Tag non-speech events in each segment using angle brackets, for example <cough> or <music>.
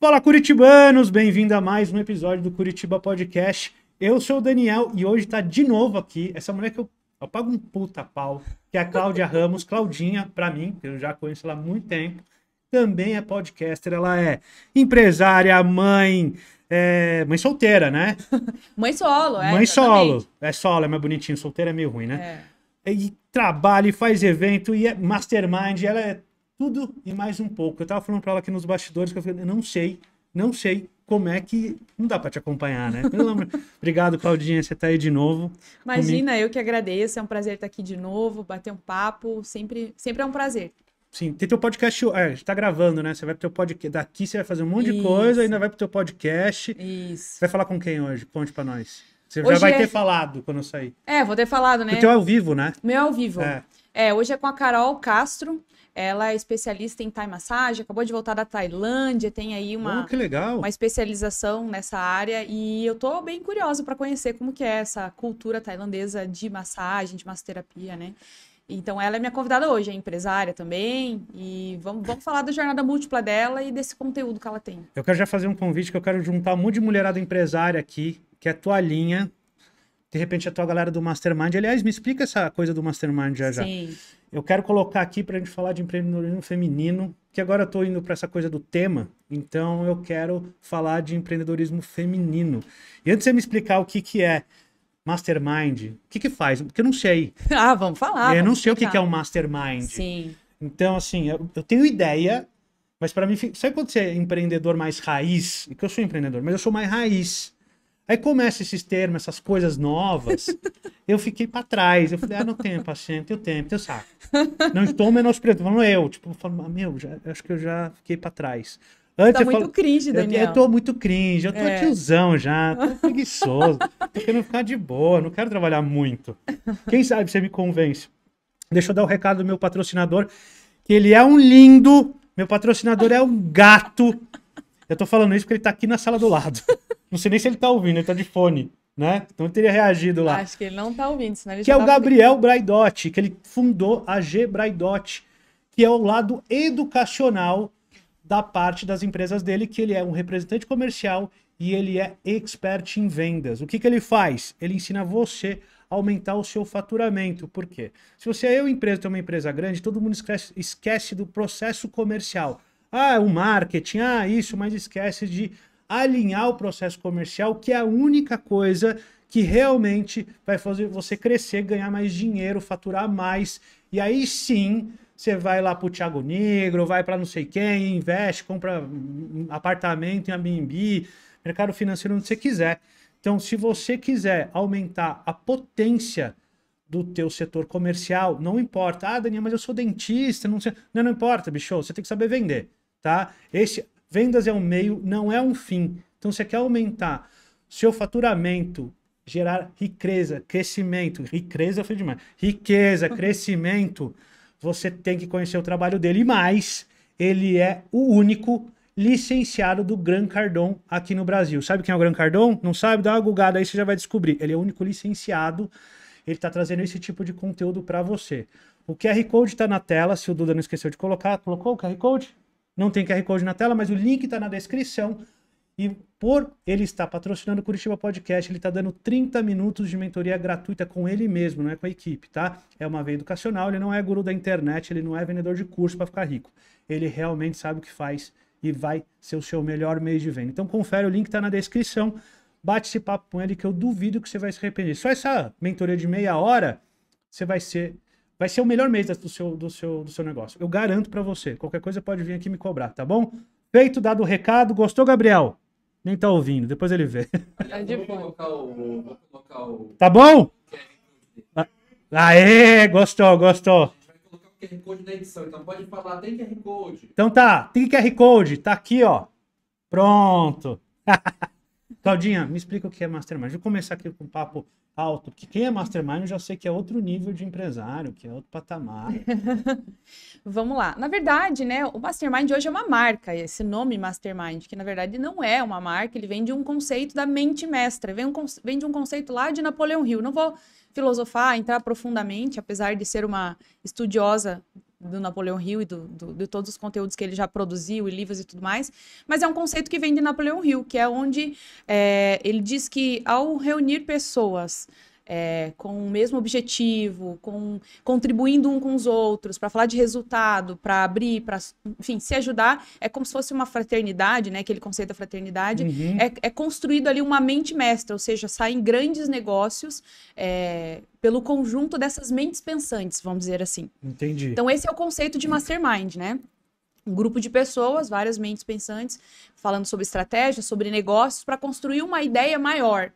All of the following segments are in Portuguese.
Fala Curitibanos, bem-vindo a mais um episódio do Curitiba Podcast. Eu sou o Daniel e hoje tá de novo aqui essa mulher que eu, eu pago um puta pau, que é a Cláudia Ramos, Claudinha, para mim, que eu já conheço ela há muito tempo. Também é podcaster, ela é empresária, mãe, é, mãe solteira, né? <laughs> mãe solo, é. Mãe solo. Exatamente. É solo, é mais bonitinho, solteira é meio ruim, né? É. E trabalha e faz evento e é mastermind, ela é tudo e mais um pouco. Eu tava falando para ela aqui nos bastidores que eu falei, não sei, não sei como é que. Não dá para te acompanhar, né? <laughs> Obrigado, Claudinha, você tá aí de novo. Imagina, comigo. eu que agradeço. É um prazer estar aqui de novo, bater um papo. Sempre, sempre é um prazer. Sim, tem teu podcast. É, tá gravando, né? Você vai pro teu podcast. Daqui você vai fazer um monte Isso. de coisa, ainda vai pro teu podcast. Isso. vai falar com quem hoje? Conte pra nós. Você hoje já vai é... ter falado quando eu sair. É, vou ter falado, né? O teu é ao vivo, né? Meu é ao vivo. É. é, hoje é com a Carol Castro. Ela é especialista em Thai massagem, acabou de voltar da Tailândia, tem aí uma, oh, uma especialização nessa área e eu tô bem curiosa para conhecer como que é essa cultura tailandesa de massagem, de massoterapia, né? Então ela é minha convidada hoje, é empresária também. E vamos, vamos falar da jornada múltipla dela e desse conteúdo que ela tem. Eu quero já fazer um convite que eu quero juntar um monte de mulherada empresária aqui, que é linha de repente a tua galera do Mastermind. Aliás, me explica essa coisa do Mastermind já já. Sim. Eu quero colocar aqui para a gente falar de empreendedorismo feminino, que agora eu estou indo para essa coisa do tema, então eu quero falar de empreendedorismo feminino. E antes de você me explicar o que, que é Mastermind, o que, que faz? Porque eu não sei. <laughs> Ah, vamos falar. Eu vamos não sei explicar. o que, que é um Mastermind. Sim. Então, assim, eu, eu tenho ideia, mas para mim, sabe quando você é empreendedor mais raiz? E que eu sou empreendedor, mas eu sou mais raiz. Aí começa é esses termos, essas coisas novas. <laughs> eu fiquei para trás. Eu falei, ah, não tenho paciente, tenho tempo, tenho saco. Não estou menosprezando, falando eu. Tipo, eu falo, ah, meu, já, acho que eu já fiquei para trás. Antes tá eu muito falo, cringe, Daniel. Eu, eu tô muito cringe, eu tô é. tiozão já, tô preguiçoso, tô querendo ficar de boa, não quero trabalhar muito. Quem sabe você me convence. Deixa eu dar o um recado do meu patrocinador, que ele é um lindo, meu patrocinador é um gato. Eu tô falando isso porque ele tá aqui na sala do lado. <laughs> Não sei nem se ele tá ouvindo, ele tá de fone, né? Então ele teria reagido lá. Acho que ele não tá ouvindo, senão ele Que é o tá Gabriel Braidotti, que ele fundou a G Braidotti, que é o lado educacional da parte das empresas dele, que ele é um representante comercial e ele é expert em vendas. O que, que ele faz? Ele ensina você a aumentar o seu faturamento. Por quê? Se você é uma empresa, tem uma empresa grande, todo mundo esquece, esquece do processo comercial ah, o marketing, ah, isso, mas esquece de alinhar o processo comercial, que é a única coisa que realmente vai fazer você crescer, ganhar mais dinheiro, faturar mais. E aí sim, você vai lá para o Thiago Negro, vai para não sei quem, investe, compra apartamento em Airbnb, mercado financeiro onde você quiser. Então, se você quiser aumentar a potência do teu setor comercial, não importa. Ah, Daniel, mas eu sou dentista, não sei. Não, não importa, bicho, você tem que saber vender tá? Este, vendas é um meio, não é um fim. Então, você quer aumentar seu faturamento, gerar riqueza, crescimento, riqueza, foi demais, riqueza, uhum. crescimento, você tem que conhecer o trabalho dele, E mais, ele é o único licenciado do Gran Cardon aqui no Brasil. Sabe quem é o Gran Cardon? Não sabe? Dá uma googada aí, você já vai descobrir. Ele é o único licenciado, ele está trazendo esse tipo de conteúdo para você. O QR Code está na tela, se o Duda não esqueceu de colocar. Colocou o QR Code? Não tem QR Code na tela, mas o link está na descrição. E por ele estar patrocinando o Curitiba Podcast, ele está dando 30 minutos de mentoria gratuita com ele mesmo, não é com a equipe, tá? É uma veia educacional, ele não é guru da internet, ele não é vendedor de curso para ficar rico. Ele realmente sabe o que faz e vai ser o seu melhor mês de venda. Então confere, o link está na descrição. Bate esse papo com ele que eu duvido que você vai se arrepender. Só essa mentoria de meia hora, você vai ser Vai ser o melhor mês do seu, do seu, do seu negócio. Eu garanto para você. Qualquer coisa pode vir aqui me cobrar, tá bom? Feito, dado o recado. Gostou, Gabriel? Nem tá ouvindo, depois ele vê. <laughs> É vou colocar o. Tá bom? Ah, aê, gostou, gostou. QR Code na edição, então pode falar, tem QR Code. Então tá, tem QR Code, tá aqui, ó. Pronto. <laughs> Claudinha, me explica o que é Mastermind. Vou começar aqui com um papo alto, porque quem é Mastermind eu já sei que é outro nível de empresário, que é outro patamar. <laughs> Vamos lá. Na verdade, né, o Mastermind hoje é uma marca, esse nome Mastermind, que na verdade não é uma marca, ele vem de um conceito da mente mestra, vem, um, vem de um conceito lá de Napoleão Hill. Não vou filosofar, entrar profundamente, apesar de ser uma estudiosa do Napoleão Hill e do, do, de todos os conteúdos que ele já produziu e livros e tudo mais, mas é um conceito que vem de Napoleão Hill, que é onde é, ele diz que ao reunir pessoas é, com o mesmo objetivo, com, contribuindo um com os outros, para falar de resultado, para abrir, para, enfim, se ajudar, é como se fosse uma fraternidade, né? Aquele conceito da fraternidade. Uhum. É, é, construído ali uma mente mestra, ou seja, saem grandes negócios é, pelo conjunto dessas mentes pensantes, vamos dizer assim. Entendi. Então, esse é o conceito de mastermind, né? um grupo de pessoas, várias mentes pensantes, falando sobre estratégia, sobre negócios, para construir uma ideia maior.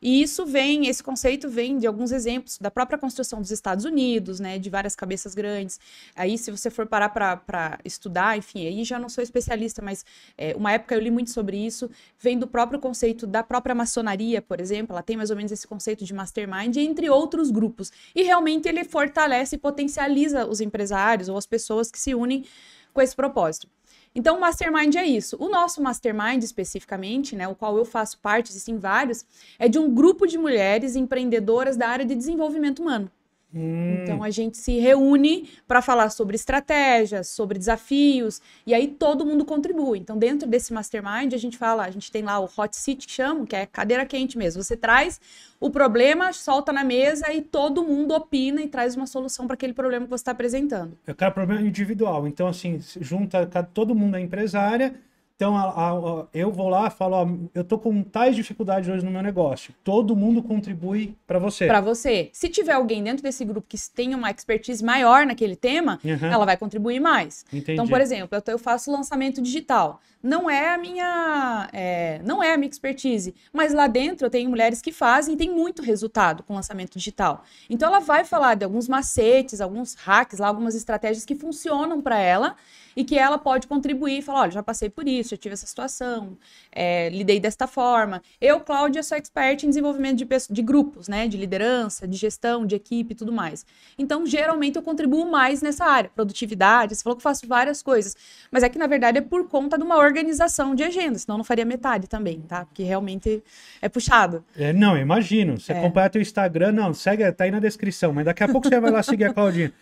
E isso vem, esse conceito vem de alguns exemplos da própria construção dos Estados Unidos, né, de várias cabeças grandes. Aí, se você for parar para estudar, enfim, aí já não sou especialista, mas é, uma época eu li muito sobre isso, vem do próprio conceito da própria maçonaria, por exemplo, ela tem mais ou menos esse conceito de mastermind, entre outros grupos. E realmente ele fortalece e potencializa os empresários ou as pessoas que se unem com esse propósito. Então, o mastermind é isso. O nosso mastermind, especificamente, né, o qual eu faço parte, existem vários, é de um grupo de mulheres empreendedoras da área de desenvolvimento humano. Então, hum. Então a gente se reúne para falar sobre estratégias, sobre desafios, e aí todo mundo contribui. Então, dentro desse mastermind, a gente fala, a gente tem lá o hot seat que chamam, que é cadeira quente mesmo. Você traz o problema, solta na mesa e todo mundo opina e traz uma solução para aquele problema que você está apresentando. É cada problema individual. Então, assim, junta todo mundo é empresária então, a, a, a, eu vou lá e falo, ó, eu tô com tais dificuldades hoje no meu negócio. Todo mundo contribui para você. Para você. Se tiver alguém dentro desse grupo que tem uma expertise maior naquele tema, uhum. ela vai contribuir mais. Então, Entendi. Então, por exemplo, eu, eu faço lançamento digital não é a minha é, não é a minha expertise, mas lá dentro eu tenho mulheres que fazem e tem muito resultado com lançamento digital. Então ela vai falar de alguns macetes, alguns hacks, lá, algumas estratégias que funcionam para ela e que ela pode contribuir, falar, olha, já passei por isso, já tive essa situação, é, lidei desta forma. Eu, Cláudia, sou expert em desenvolvimento de, de grupos, né, de liderança, de gestão, de equipe e tudo mais. Então, geralmente eu contribuo mais nessa área, produtividade, você falou que eu faço várias coisas, mas é que na verdade é por conta de uma organização organização de agenda, senão não faria metade também, tá? Porque realmente é puxado. É, não, imagino. Você é. teu Instagram, não, segue, tá aí na descrição, mas daqui a pouco você vai lá seguir a Claudinha.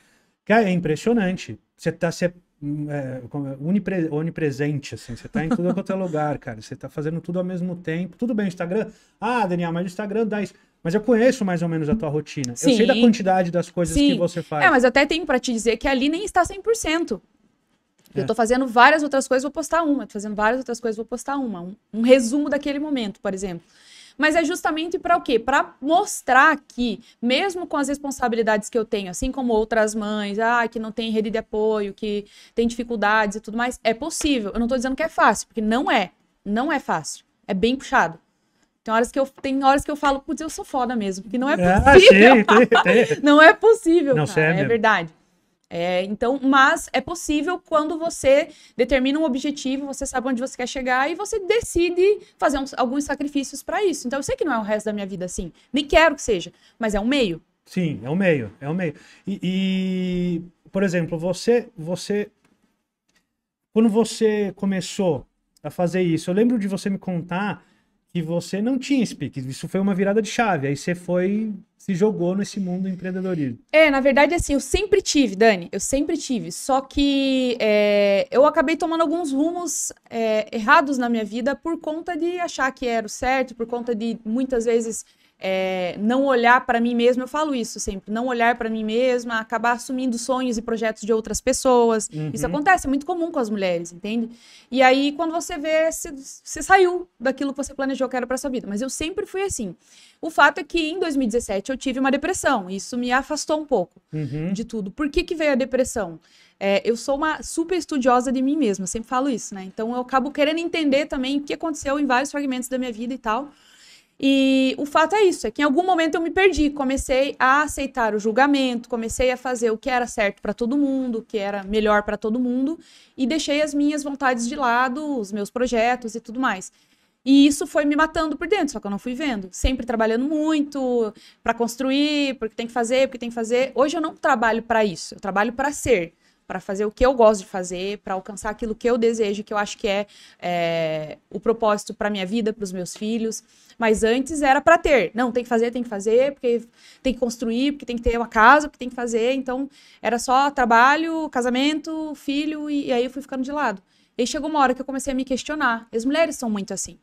Cara, é impressionante. Você tá você, hum, é, é, unipre, onipresente, assim, você tá em tudo quanto é lugar, cara. Você tá fazendo tudo ao mesmo tempo. Tudo bem, Instagram. Ah, Daniel, mas o Instagram dá isso. Mas eu conheço mais ou menos a tua rotina. Sim. Eu sei da quantidade das coisas Sim. que você faz. É, mas até tenho para te dizer que ali nem está 100%. É. Eu tô fazendo várias outras coisas, vou postar uma. Tô fazendo várias outras coisas, vou postar uma. Um, um resumo daquele momento, por exemplo. Mas é justamente para o quê? Para mostrar que, mesmo com as responsabilidades que eu tenho, assim como outras mães, ah, que não tem rede de apoio, que tem dificuldades e tudo mais, é possível. Eu não tô dizendo que é fácil, porque não é. Não é fácil. É bem puxado. Tem horas que eu, tem horas que eu falo, putz, eu sou foda mesmo, porque não é, é possível. sim, tem, tem. <laughs> não é possível, não, cara, é verdade. É, então, mas é possível quando você determina um objetivo, você sabe onde você quer chegar e você decide fazer uns, alguns sacrifícios para isso. Então, eu sei que não é o resto da minha vida assim, nem quero que seja, mas é um meio. Sim, é um meio, é um meio. E, e por exemplo, você, você, quando você começou a fazer isso, eu lembro de você me contar que você não tinha speak. Isso foi uma virada de chave. Aí você foi, se jogou nesse mundo empreendedorismo. É, na verdade, assim, eu sempre tive, Dani, eu sempre tive. Só que é, eu acabei tomando alguns rumos é, errados na minha vida por conta de achar que era o certo, por conta de muitas vezes é, não olhar para mim mesma, eu falo isso sempre, não olhar para mim mesma, acabar assumindo sonhos e projetos de outras pessoas. Uhum. Isso acontece, é muito comum com as mulheres, entende? E aí, quando você vê, você saiu daquilo que você planejou que era para sua vida. Mas eu sempre fui assim. O fato é que em 2017 eu tive uma depressão, isso me afastou um pouco uhum. de tudo. Por que, que veio a depressão? É, eu sou uma super estudiosa de mim mesma, sempre falo isso, né? Então eu acabo querendo entender também o que aconteceu em vários fragmentos da minha vida e tal. E o fato é isso, é que em algum momento eu me perdi, comecei a aceitar o julgamento, comecei a fazer o que era certo para todo mundo, o que era melhor para todo mundo e deixei as minhas vontades de lado, os meus projetos e tudo mais. E isso foi me matando por dentro, só que eu não fui vendo. Sempre trabalhando muito para construir, porque tem que fazer, porque tem que fazer. Hoje eu não trabalho para isso, eu trabalho para ser para fazer o que eu gosto de fazer, para alcançar aquilo que eu desejo, que eu acho que é, é o propósito para minha vida, para os meus filhos. Mas antes era para ter. Não, tem que fazer, tem que fazer, porque tem que construir, porque tem que ter uma casa, porque tem que fazer. Então era só trabalho, casamento, filho, e, e aí eu fui ficando de lado. E aí chegou uma hora que eu comecei a me questionar. As mulheres são muito assim.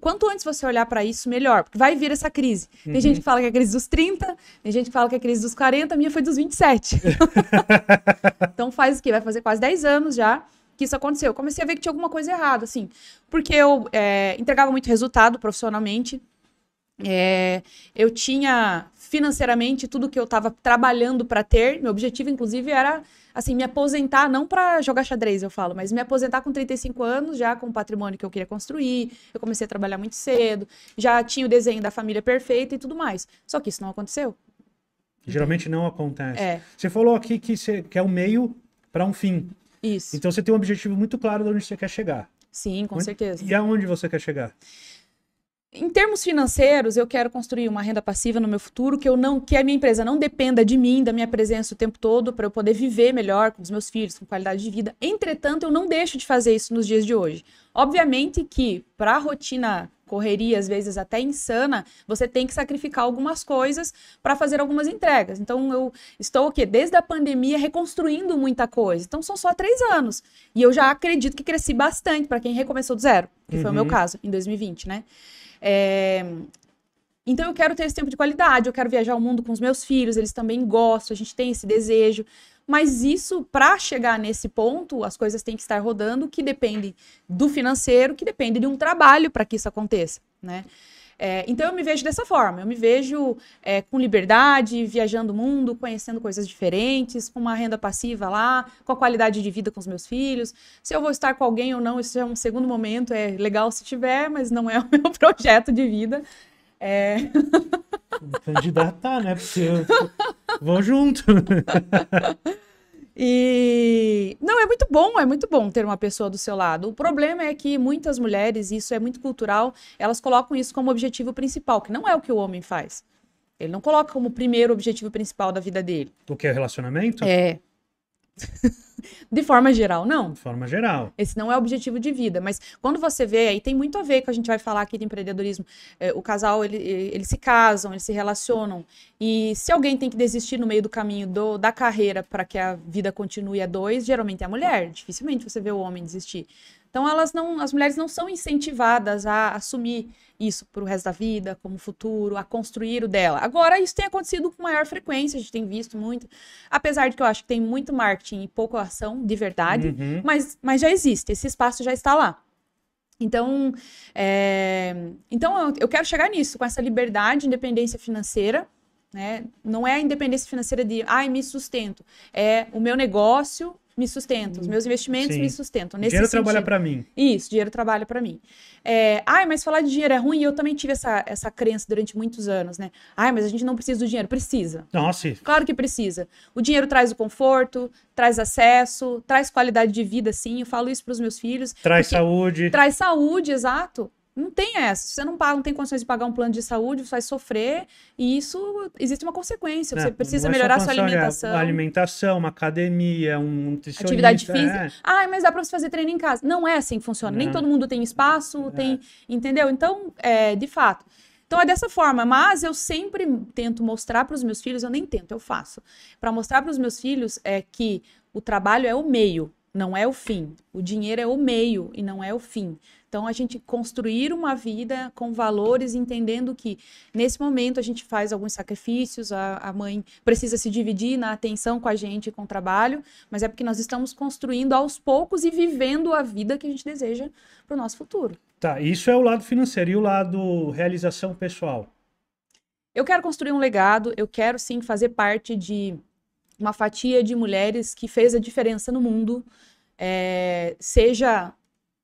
Quanto antes você olhar para isso, melhor, porque vai vir essa crise. Tem uhum. gente que uhum. fala que é a crise dos 30, tem gente que fala que é a crise dos 40, a minha foi dos 27. <laughs> então faz o quê? Vai fazer quase 10 anos já que isso aconteceu. Eu comecei a ver que tinha alguma coisa errada, assim, porque eu é, entregava muito resultado profissionalmente, é, eu tinha financeiramente tudo que eu estava trabalhando para ter. Meu objetivo, inclusive, era assim me aposentar, não para jogar xadrez, eu falo, mas me aposentar com 35 anos, já com o patrimônio que eu queria construir. Eu comecei a trabalhar muito cedo, já tinha o desenho da família perfeita e tudo mais. Só que isso não aconteceu. Geralmente não acontece. É. Você falou aqui que você quer um meio para um fim. Isso. Então você tem um objetivo muito claro de onde você quer chegar. Sim, com onde... certeza. E aonde você quer chegar? Em termos financeiros, eu quero construir uma renda passiva no meu futuro, que eu não que a minha empresa não dependa de mim, da minha presença o tempo todo, para eu poder viver melhor com os meus filhos, com qualidade de vida. Entretanto, eu não deixo de fazer isso nos dias de hoje. Obviamente que para a rotina correria, às vezes até insana, você tem que sacrificar algumas coisas para fazer algumas entregas. Então, eu estou o quê? Desde a pandemia reconstruindo muita coisa. Então, são só três anos. E eu já acredito que cresci bastante para quem recomeçou do zero, que uhum. foi o meu uhum. caso, em 2020, né? É... Então eu quero ter esse tempo de qualidade, eu quero viajar o mundo com os meus filhos, eles também gostam, a gente tem esse desejo. Mas isso, para chegar nesse ponto, as coisas têm que estar rodando, que depende do financeiro, que depende de um trabalho para que isso aconteça, né? É, então eu me vejo dessa forma, eu me vejo é, com liberdade, viajando o mundo, conhecendo coisas diferentes, com uma renda passiva lá, com a qualidade de vida com os meus filhos. Se eu vou estar com alguém ou não, isso é um segundo momento, é legal se tiver, mas não é <laughs> o meu projeto de vida. É... Candidatar, né? Porque eu... Tipo, vou junto. <laughs> E não é muito bom, é muito bom ter uma pessoa do seu lado. O problema é que muitas mulheres, e isso é muito cultural, elas colocam isso como objetivo principal, que não é o que o homem faz. Ele não coloca como primeiro objetivo principal da vida dele. O que é relacionamento? É de forma geral, não. De forma geral. Esse não é o objetivo de vida. Mas quando você vê, aí tem muito a ver com a gente vai falar aqui de empreendedorismo. É, o casal, ele, eles se casam, eles se relacionam. E se alguém tem que desistir no meio do caminho do, da carreira para que a vida continue a dois, geralmente é a mulher. Dificilmente você vê o homem desistir. Então elas não, as mulheres não são incentivadas a assumir isso para o resto da vida, como futuro, a construir o dela. Agora isso tem acontecido com maior frequência, a gente tem visto muito, apesar de que eu acho que tem muito marketing e pouca ação de verdade, uhum. mas, mas já existe, esse espaço já está lá. Então, é, então eu quero chegar nisso, com essa liberdade, independência financeira, né? Não é a independência financeira de, ai, me sustento. É o meu negócio, me sustenta, os meus investimentos Sim. me sustentam. Nesse dinheiro sentido. trabalha para mim. Isso, dinheiro trabalha para mim. É, ai, mas falar de dinheiro é ruim, eu também tive essa, essa crença durante muitos anos, né? Ai, mas a gente não precisa do dinheiro. Precisa. Nossa. Claro que precisa. O dinheiro traz o conforto, traz acesso, traz qualidade de vida, sim. Eu falo isso para os meus filhos. Traz saúde. Traz saúde, exato. Não tem essa. você não paga, não tem condições de pagar um plano de saúde, você vai sofrer. E isso existe uma consequência. Você é, precisa é melhorar sua é alimentação. alimentação, uma academia, um nutricionista. Atividade é. física. É. Ah, mas dá para você fazer treino em casa. Não é assim que funciona. Nem todo mundo tem espaço, é. tem. Entendeu? Então, é, de fato. Então é dessa forma, mas eu sempre tento mostrar para os meus filhos, eu nem tento, eu faço, para mostrar para os meus filhos é que o trabalho é o meio, não é o fim. O dinheiro é o meio e não é o fim. Então, a gente construir uma vida com valores, entendendo que nesse momento a gente faz alguns sacrifícios, a, a mãe precisa se dividir na atenção com a gente e com o trabalho, mas é porque nós estamos construindo aos poucos e vivendo a vida que a gente deseja para o nosso futuro. Tá, isso é o lado financeiro. E o lado realização pessoal? Eu quero construir um legado, eu quero sim fazer parte de uma fatia de mulheres que fez a diferença no mundo, é, seja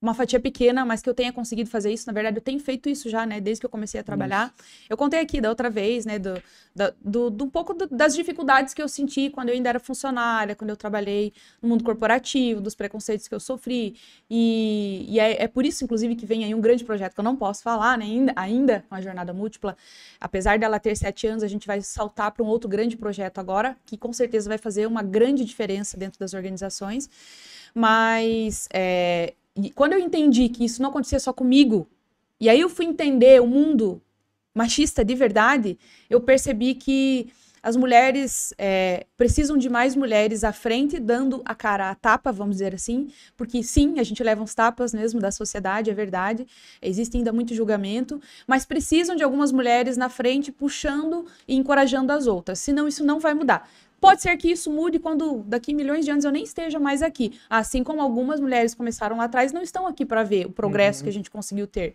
uma fatia pequena, mas que eu tenha conseguido fazer isso. Na verdade, eu tenho feito isso já, né? Desde que eu comecei a trabalhar. Nossa. Eu contei aqui da outra vez, né? Do, da, do, do um pouco do, das dificuldades que eu senti quando eu ainda era funcionária, quando eu trabalhei no mundo corporativo, dos preconceitos que eu sofri. E, e é, é, por isso, inclusive, que vem aí um grande projeto que eu não posso falar, né? Ainda, ainda uma jornada múltipla. Apesar dela ter sete anos, a gente vai saltar para um outro grande projeto agora, que com certeza vai fazer uma grande diferença dentro das organizações. Mas é, e quando eu entendi que isso não acontecia só comigo, e aí eu fui entender o mundo machista de verdade, eu percebi que as mulheres é, precisam de mais mulheres à frente, dando a cara à tapa, vamos dizer assim, porque sim, a gente leva uns tapas mesmo da sociedade, é verdade, existe ainda muito julgamento, mas precisam de algumas mulheres na frente puxando e encorajando as outras, senão isso não vai mudar. Pode ser que isso mude quando daqui milhões de anos eu nem esteja mais aqui. Assim como algumas mulheres começaram lá atrás não estão aqui para ver o progresso uhum. que a gente conseguiu ter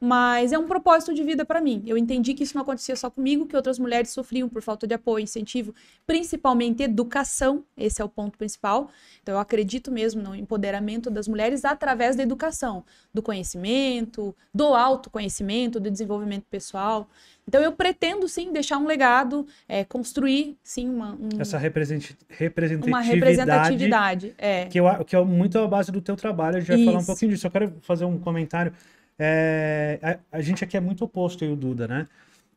mas é um propósito de vida para mim. Eu entendi que isso não acontecia só comigo, que outras mulheres sofriam por falta de apoio, incentivo, principalmente educação, esse é o ponto principal. Então eu acredito mesmo no empoderamento das mulheres através da educação, do conhecimento, do autoconhecimento, do desenvolvimento pessoal. Então eu pretendo sim deixar um legado, é, construir sim uma um, essa representatividade, uma representatividade, é. que eu que é muito a base do teu trabalho. A gente vai falar um pouquinho disso. Eu quero fazer um comentário. É, a, a, gente aqui é muito oposto, eu e o Duda, né?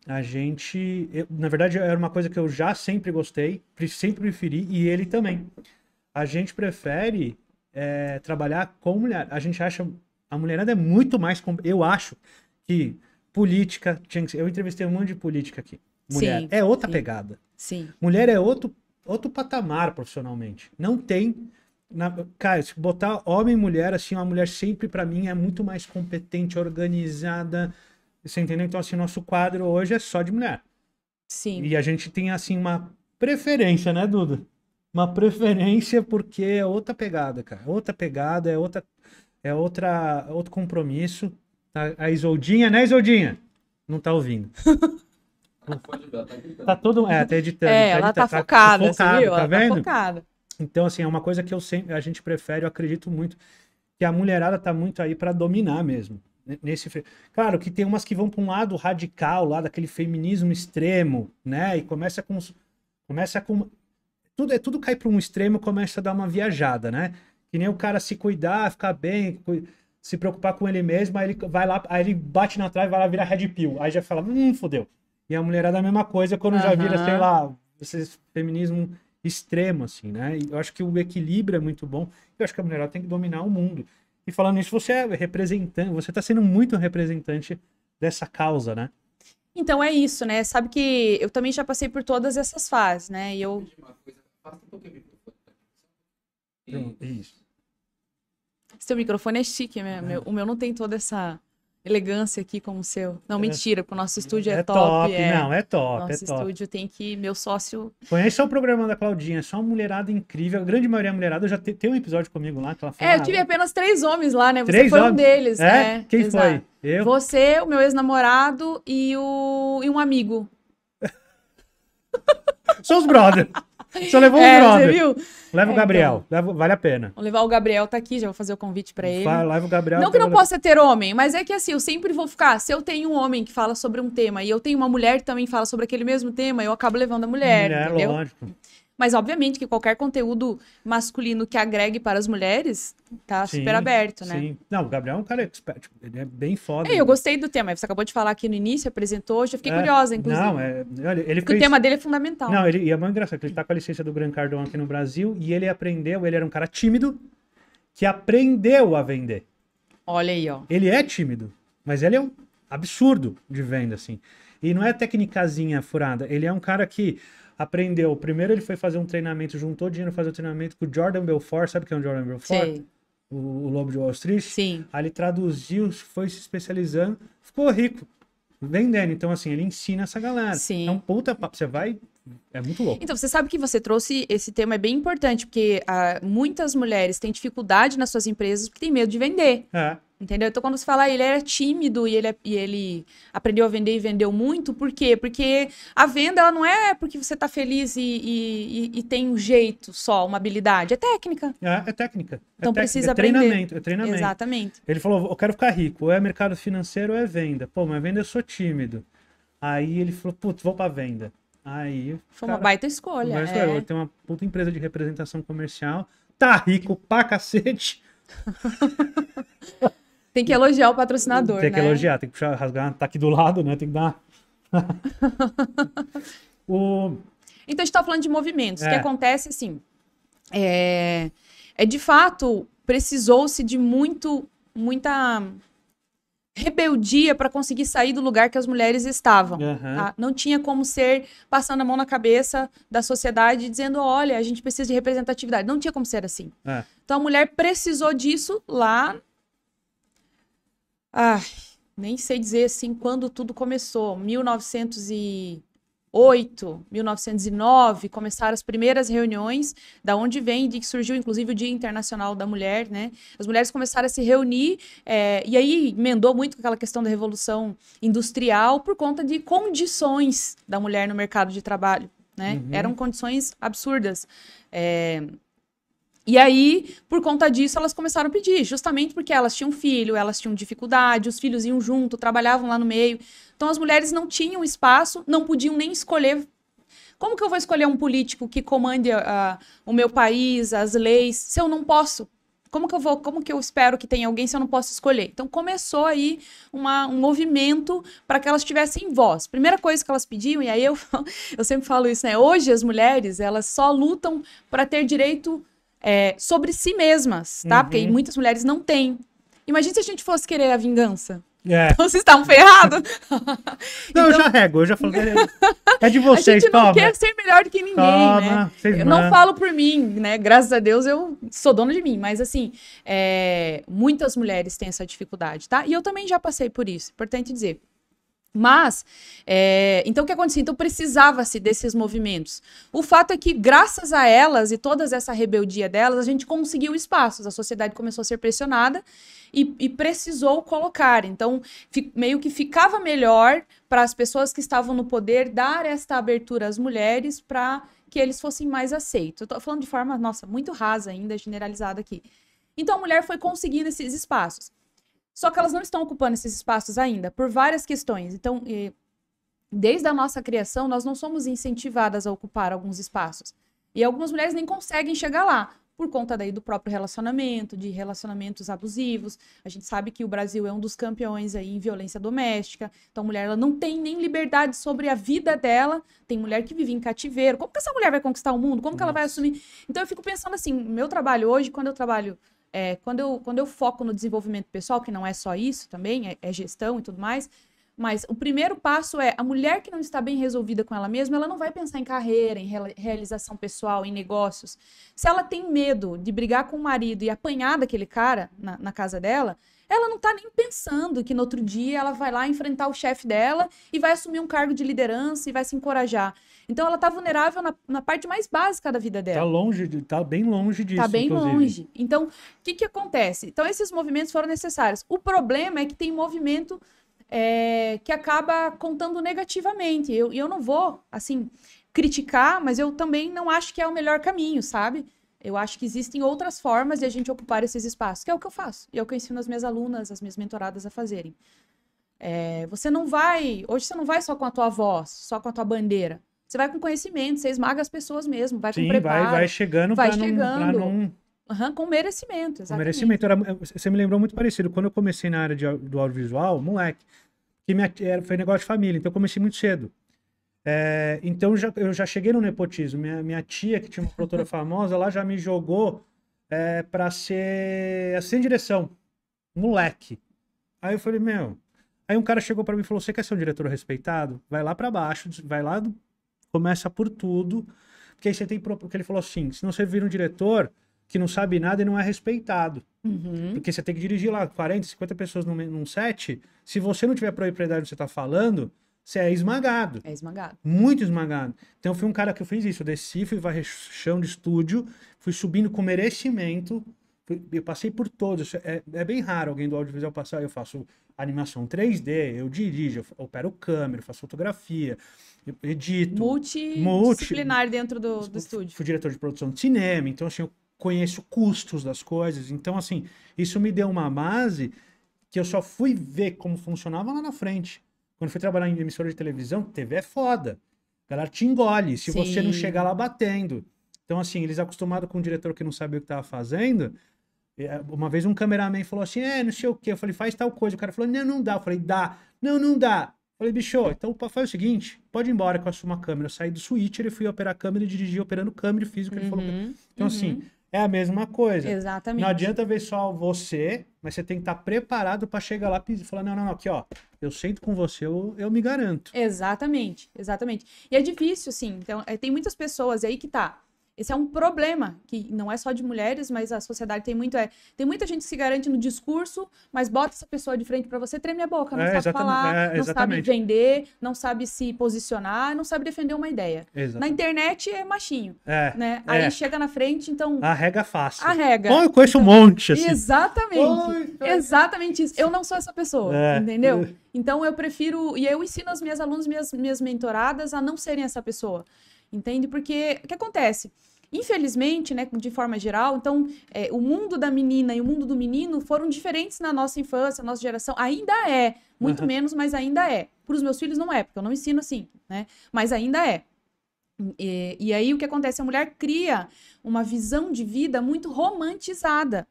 A gente. Eu, na verdade, era uma coisa que eu já sempre gostei, sempre preferi, e ele também. A gente prefere é, trabalhar com mulher. A gente acha. A mulherada é muito mais. Eu acho que política tinha que ser. Eu entrevistei um monte de política aqui. Mulher sim, é outra sim. pegada. Sim. Mulher é outro, outro patamar profissionalmente. Não tem na, cara, botar homem e mulher, assim, a mulher sempre, para mim, é muito mais competente, organizada. Você entendeu? Então, assim, nosso quadro hoje é só de mulher. Sim. E a gente tem, assim, uma preferência, né, Duda? Uma preferência porque é outra pegada, cara. É outra pegada, é outra. É outra, outro compromisso. A, a Isoldinha, né, Isoldinha? Não tá ouvindo. Não pode ajudar, tá gritando. Tá todo. É, tá editando. É, tá ela tá editando, tá, focada, tá, focado, viu? Tá ela tá vendo? tá focada. Então, assim, é uma coisa que eu sempre, a gente prefere, eu acredito muito, que a mulherada tá muito aí para dominar mesmo. Né, nesse, claro que tem umas que vão para um lado radical, lá daquele feminismo extremo, né? E começa com começa com tudo é tudo cai para um extremo, começa a dar uma viajada, né? Que nem o cara se cuidar, ficar bem, se preocupar com ele mesmo, aí ele vai lá, aí ele bate na trave, vai lá virar red pill. Aí já fala, hum, fodeu. E a mulherada é a mesma coisa quando uhum. já vira, sei lá, esse feminismo extremo, assim, né? eu acho que o equilíbrio é muito bom. Eu acho que a mulherada tem que dominar o mundo. E falando isso, você é representante, você está sendo muito representante dessa causa, né? Então é isso, né? Sabe que eu também já passei por todas essas fases, né? E eu. Tá? É isso. Seu microfone é chique, né? é. meu. É. o meu não tem toda essa elegância aqui como o seu. Não, é. mentira, porque o nosso estúdio é, é top. top é... Não, é top. Nosso é top. estúdio tem que. Meu sócio. Conheça o programa da Claudinha, só uma mulherada incrível. A grande maioria é mulherada. Já tenho tem um episódio comigo lá que ela fala. É, eu tive ah, apenas três homens lá, né? Você três foi homens? um deles. É? Né? Quem Exato. foi? Eu? Você, o meu ex-namorado e, o... e um amigo. <laughs> São os brothers. <laughs> Só levou um é, brother. Você viu? Leva é, então. o Gabriel. Então... Leva, vale a pena. Vou levar o Gabriel, tá aqui, já vou fazer o convite para ele. Leva o Gabriel. Não que então não possa ter homem, mas é que assim, eu sempre vou ficar. Se eu tenho um homem que fala sobre um tema e eu tenho uma mulher que também fala sobre aquele mesmo tema, eu acabo levando a mulher. É, lógico. Mas, obviamente, que qualquer conteúdo masculino que agregue para as mulheres tá sim, super aberto, né? Sim. Não, o Gabriel é um cara expert. Ele é bem foda. É, né? eu gostei do tema. Você acabou de falar aqui no início, apresentou hoje. Eu fiquei é, curiosa, inclusive. Não, é, olha, ele Porque fez... o tema dele é fundamental. Não, ele, e é muito engraçado. Ele tá com a licença do Gran Cardon aqui no Brasil e ele aprendeu. Ele era um cara tímido que aprendeu a vender. Olha aí, ó. Ele é tímido, mas ele é um absurdo de venda, assim. E não é tecnicazinha furada. Ele é um cara que aprendeu. Primeiro ele foi fazer um treinamento, juntou dinheiro fazer o um treinamento com o Jordan Belfort. Sabe quem é o Jordan Belfort? O, o Lobo de Wall Street. Sim. Aí ele traduziu, foi se especializando, ficou rico. Vendendo. Então, assim, ele ensina essa galera. Sim. É um puta papo. Você vai é muito louco. Então, você sabe que você trouxe esse tema, é bem importante, porque ah, muitas mulheres têm dificuldade nas suas empresas porque têm medo de vender. É. Entendeu? Então, quando se fala ah, ele era tímido e ele, é, e ele aprendeu a vender e vendeu muito, por quê? Porque a venda ela não é porque você está feliz e, e, e, tem um jeito só, uma habilidade. É técnica. É, é técnica. É então é precisa é treinamento, aprender. É treinamento. Exatamente. Ele falou: eu quero ficar rico, ou é mercado financeiro ou é venda. Pô, mas venda eu sou tímido. Aí ele falou: putz, vou para venda. Aí. Foi cara, uma baita escolha. Mas é. Tem uma puta empresa de representação comercial, tá rico pra cacete. <laughs> Tem que elogiar o patrocinador. Tem que né? elogiar, tem que puxar, rasgar, tá aqui do lado, né? Tem que dar. <laughs> o... Então a gente tá falando de movimentos. É. O que é. acontece assim. É, é de fato, precisou-se de muito, muita rebeldia para conseguir sair do lugar que as mulheres estavam. Uhum. Tá? Não tinha como ser passando a mão na cabeça da sociedade dizendo, olha, a gente precisa de representatividade. Não tinha como ser assim. É. Então a mulher precisou disso lá Ai, nem sei dizer assim quando tudo começou. 1908, 1909, começaram as primeiras reuniões, da onde vem, de que surgiu inclusive o Dia Internacional da Mulher, né? As mulheres começaram a se reunir, é, e aí emendou muito com aquela questão da Revolução Industrial por conta de condições da mulher no mercado de trabalho. Né? Uhum. Eram condições absurdas. É, e aí, por conta disso, elas começaram a pedir, justamente porque elas tinham filho, elas tinham dificuldade, os filhos iam junto, trabalhavam lá no meio. Então as mulheres não tinham espaço, não podiam nem escolher. Como que eu vou escolher um político que comande uh, o meu país, as leis, se eu não posso? Como que eu vou, como que eu espero que tenha alguém se eu não posso escolher? Então começou aí uma, um movimento para que elas tivessem voz. Primeira coisa que elas pediam, e aí eu, <laughs> eu sempre falo isso, né? Hoje as mulheres, elas só lutam para ter direito é, sobre si mesmas, tá? Uhum. Porque muitas mulheres não têm. Imagina se a gente fosse querer a vingança. É. <laughs> Então vocês estavam ferrados. <laughs> não, então... eu já então, rego, eu já falei. É de é <laughs> vocês, toma. A gente não toma. quer ser melhor do que ninguém, né? toma, né? Eu não falo por mim, né? Graças a Deus eu sou dona de mim, mas assim, é... muitas mulheres têm essa dificuldade, tá? E eu também já passei por isso, importante dizer. Mas, é, então o que acontecia? Então precisava-se desses movimentos. O fato é que, graças a elas e toda essa rebeldia delas, a gente conseguiu espaços. A sociedade começou a ser pressionada e, e precisou colocar. Então, fi, meio que ficava melhor para as pessoas que estavam no poder dar esta abertura às mulheres para que eles fossem mais aceitos. Eu estou falando de forma, nossa, muito rasa ainda, generalizada aqui. Então a mulher foi conseguindo esses espaços. Só que elas não estão ocupando esses espaços ainda, por várias questões. Então, desde a nossa criação, nós não somos incentivadas a ocupar alguns espaços. E algumas mulheres nem conseguem chegar lá, por conta daí do próprio relacionamento, de relacionamentos abusivos. A gente sabe que o Brasil é um dos campeões aí em violência doméstica. Então, a mulher ela não tem nem liberdade sobre a vida dela. Tem mulher que vive em cativeiro. Como que essa mulher vai conquistar o mundo? Como que ela vai assumir? Então, eu fico pensando assim, meu trabalho hoje, quando eu trabalho é, quando, eu, quando eu foco no desenvolvimento pessoal, que não é só isso também, é, é gestão e tudo mais, mas o primeiro passo é a mulher que não está bem resolvida com ela mesma, ela não vai pensar em carreira, em realização pessoal, em negócios. Se ela tem medo de brigar com o marido e apanhar daquele cara na, na casa dela, ela não tá nem pensando que no outro dia ela vai lá enfrentar o chefe dela e vai assumir um cargo de liderança e vai se encorajar. Então ela tá vulnerável na, na parte mais básica da vida dela. Tá longe, de, tá bem longe disso. Tá bem inclusive. longe. Então, o que que acontece? Então esses movimentos foram necessários. O problema é que tem movimento é, que acaba contando negativamente. E eu, eu não vou, assim, criticar, mas eu também não acho que é o melhor caminho, sabe? Eu acho que existem outras formas de a gente ocupar esses espaços, que é o que eu faço, e é o que eu ensino as minhas alunas, as minhas mentoradas a fazerem. É, você não vai, hoje você não vai só com a tua voz, só com a tua bandeira. Você vai com conhecimento, você esmaga as pessoas mesmo, vai Sim, com preparo. Vai, vai chegando vai pra chegando. Não, não... Uhum, com merecimento, exatamente. Com merecimento. Era, você me lembrou muito parecido. Quando eu comecei na área de, do audiovisual, moleque, que minha, era, foi negócio de família, então eu comecei muito cedo. É, então já, eu já cheguei no nepotismo. Minha, minha tia, que tinha uma produtora <laughs> famosa, ela já me jogou é, para ser assim direção. Moleque. Aí eu falei, meu. Aí um cara chegou para mim e falou: Você quer ser um diretor respeitado? Vai lá para baixo, vai lá, começa por tudo. Porque aí você tem. Porque ele falou assim: Se não você vira um diretor que não sabe nada e não é respeitado. Uhum. Porque você tem que dirigir lá 40, 50 pessoas num, num set. Se você não tiver propriedade do que você tá falando, você é esmagado. É esmagado. Muito esmagado. Então eu fui um cara que eu fiz isso. Eu desci, fui chão de estúdio, fui subindo com merecimento. Fui, eu passei por todos. É, é, bem raro alguém do audiovisual passar. Eu faço animação 3D, eu dirijo, eu opero câmera, eu faço fotografia, eu edito. Multidisciplinar multi, dentro do, do estúdio. Fui diretor de produção de cinema, então assim, eu conheço custos das coisas. Então, assim, isso me deu uma base que eu só fui ver como funcionava lá na frente. Quando fui trabalhar em emissora de televisão, TV é foda. A galera te engole se Sim. você não chegar lá batendo. Então, assim, eles acostumados com um diretor que não sabia o que estava fazendo. É, uma vez um cameraman falou assim: é, não sei o quê. Eu falei, faz tal coisa. O cara falou: não, não dá. Eu falei, dá. Não, não dá. Eu falei, bicho, então faz o seguinte: pode ir embora que eu assumo a câmera. Eu saí do switcher e fui operar a câmera e dirigi operando câmera e fiz o que ele falou. Uhum, então, assim, uhum. assim, é a mesma coisa. Exatamente. Não adianta ver só você, mas você tem que estar preparado para chegar lá e falar: não, não, não, aqui, ó, eu sento com você, eu, eu me garanto. Exatamente, exatamente. E é difícil, sim. Então, é, tem muitas pessoas aí que tá esse é um problema que não é só de mulheres, mas a sociedade tem muito é, tem muita gente que se garante no discurso, mas bota essa pessoa de frente para você, treme a boca, não é, sabe falar, é, não sabe vender, não sabe se posicionar, não sabe defender uma ideia. Exatamente. Na internet é machinho, é, né? É. Aí chega na frente, então arrega fácil. Arrega. Bom, eu conheço então, um monte assim. Exatamente. Tá exatamente isso. Eu não sou essa pessoa, é. entendeu? Então eu prefiro e eu ensino as minhas alunas, minhas minhas mentoradas a não serem essa pessoa. Entende? Porque o que acontece? Infelizmente, né, de forma geral, então é, o mundo da menina e o mundo do menino foram diferentes na nossa infância, nossa geração. Ainda é, muito uhum. menos, mas ainda é. Para os meus filhos não é, porque eu não ensino assim, né? Mas ainda é. E, e aí o que acontece? A mulher cria uma visão de vida muito romantizada